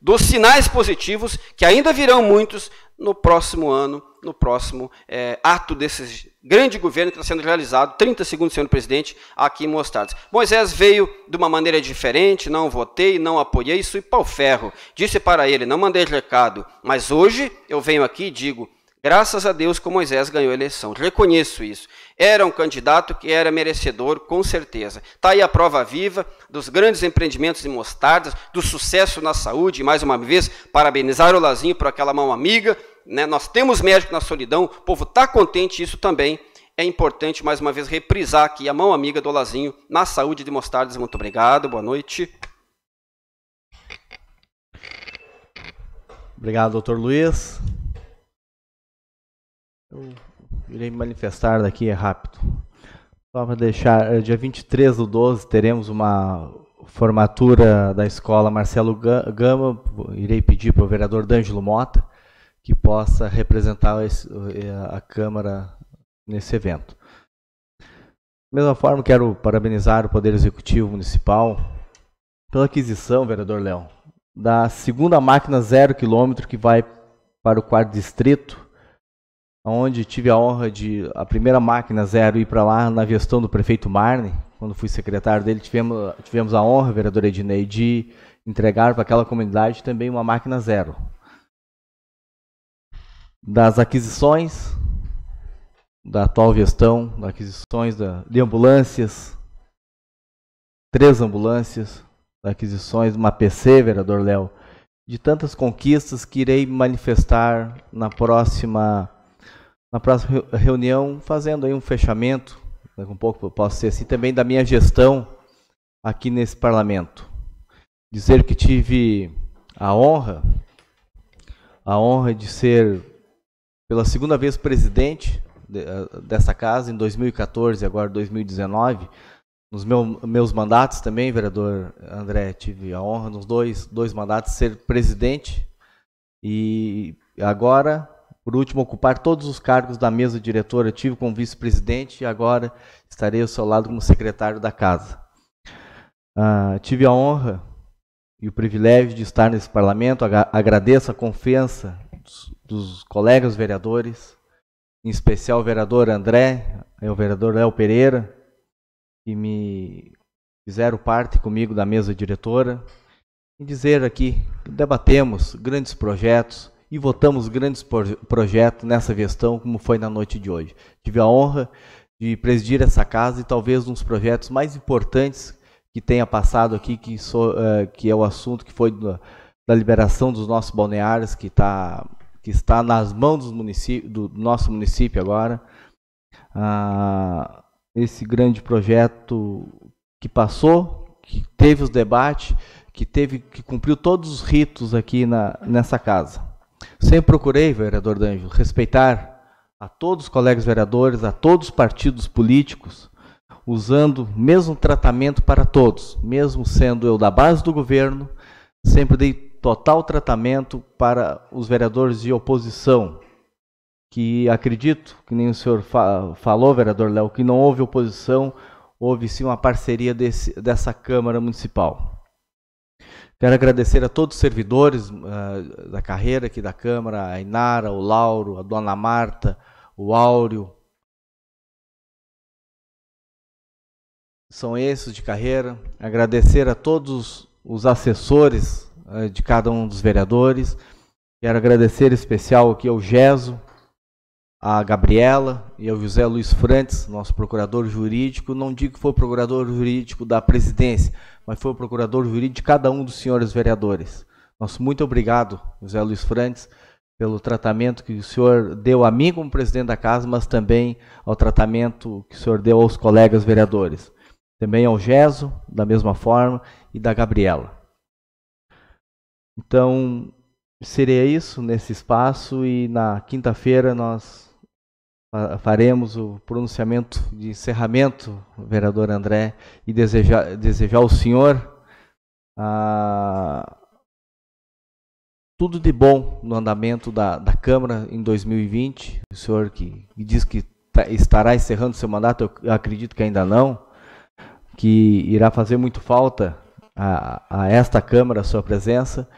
dos sinais positivos, que ainda virão muitos no próximo ano, no próximo é, ato desse grande governo que está sendo realizado, 30 segundos senhor presidente, aqui em Mostardas. Moisés veio de uma maneira diferente, não votei, não apoiei, isso e pau ferro. Disse para ele, não mandei recado, mas hoje eu venho aqui e digo, Graças a Deus que Moisés ganhou a eleição. Reconheço isso. Era um candidato que era merecedor, com certeza. Está aí a prova viva dos grandes empreendimentos de mostardas, do sucesso na saúde. mais uma vez, parabenizar o Lazinho por aquela mão amiga. Né? Nós temos médico na solidão, o povo está contente, isso também é importante, mais uma vez, reprisar aqui a mão amiga do Lazinho na saúde de mostardas. Muito obrigado, boa noite. Obrigado, doutor Luiz. Eu irei manifestar daqui, é rápido. Só para deixar, eh, dia 23 do 12 teremos uma formatura da escola Marcelo Gama. Irei pedir para o vereador D'Angelo Mota que possa representar eh, a Câmara nesse evento. Da mesma forma, quero parabenizar o Poder Executivo Municipal pela aquisição, vereador Léo da segunda máquina zero quilômetro que vai para o quarto distrito onde tive a honra de a primeira máquina zero ir para lá na gestão do prefeito Marne, quando fui secretário dele, tivemos, tivemos a honra, vereador Ednei, de entregar para aquela comunidade também uma máquina zero. Das aquisições da atual gestão, das aquisições da, de ambulâncias, três ambulâncias, aquisições, uma PC, vereador Léo, de tantas conquistas que irei manifestar na próxima na próxima reunião fazendo aí um fechamento, né, um pouco posso ser assim, também da minha gestão aqui nesse parlamento. Dizer que tive a honra, a honra de ser pela segunda vez presidente eh, dessa casa em 2014 e agora 2019. Nos meu, meus mandatos também, vereador André, tive a honra nos dois, dois mandatos ser presidente e agora por último, ocupar todos os cargos da mesa diretora, tive como vice-presidente e agora estarei ao seu lado como secretário da casa. Ah, tive a honra e o privilégio de estar nesse parlamento. Agradeço a confiança dos, dos colegas vereadores, em especial o vereador André, é o vereador Léo Pereira, que me fizeram parte comigo da mesa diretora. E dizer aqui, debatemos grandes projetos, e votamos grandes projetos nessa gestão, como foi na noite de hoje. Tive a honra de presidir essa casa e talvez um dos projetos mais importantes que tenha passado aqui, que, uh, que é o assunto que foi da, da liberação dos nossos balneários, que, tá, que está nas mãos do nosso município agora. Uh, esse grande projeto que passou, que teve os debates, que teve que cumpriu todos os ritos aqui na, nessa casa. Sempre procurei, vereador D'Angelo, respeitar a todos os colegas vereadores, a todos os partidos políticos, usando o mesmo tratamento para todos, mesmo sendo eu da base do governo, sempre dei total tratamento para os vereadores de oposição, que acredito, que nem o senhor fa falou, vereador Léo, que não houve oposição, houve sim uma parceria desse, dessa Câmara Municipal. Quero agradecer a todos os servidores uh, da carreira aqui da Câmara, a Inara, o Lauro, a Dona Marta, o Áureo. São esses de carreira. Agradecer a todos os assessores uh, de cada um dos vereadores. Quero agradecer em especial aqui ao Geso, a Gabriela e ao José Luiz Frantes, nosso procurador jurídico. Não digo que foi o procurador jurídico da presidência, mas foi o procurador jurídico de cada um dos senhores vereadores. Nosso muito obrigado, José Luiz Frantes, pelo tratamento que o senhor deu a mim como presidente da casa, mas também ao tratamento que o senhor deu aos colegas vereadores. Também ao Geso, da mesma forma, e da Gabriela. Então, seria isso nesse espaço e na quinta-feira nós faremos o pronunciamento de encerramento, vereador André, e desejar, desejar ao senhor ah, tudo de bom no andamento da, da Câmara em 2020. O senhor que, diz que tá, estará encerrando seu mandato, eu acredito que ainda não, que irá fazer muito falta a, a esta Câmara a sua presença.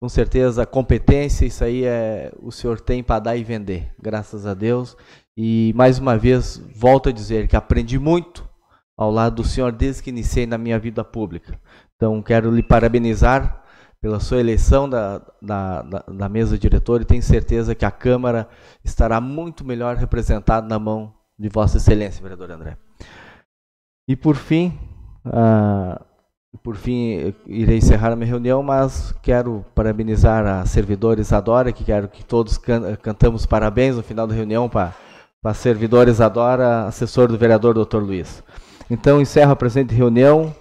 Com certeza, competência, isso aí é o senhor tem para dar e vender, graças a Deus. E mais uma vez, volto a dizer que aprendi muito ao lado do senhor desde que iniciei na minha vida pública. Então, quero lhe parabenizar pela sua eleição da, da, da, da mesa diretora e tenho certeza que a Câmara estará muito melhor representada na mão de Vossa Excelência, vereador André. E por fim, uh, por fim, irei encerrar a minha reunião, mas quero parabenizar a servidora Isadora, que quero que todos can cantamos parabéns no final da reunião para para servidores adora assessor do vereador Dr. Luiz. Então, encerro a presente reunião,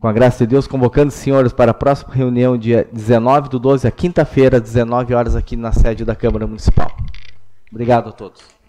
com a graça de Deus, convocando os senhores para a próxima reunião, dia 19 do 12, a quinta-feira, 19 horas, aqui na sede da Câmara Municipal. Obrigado a todos.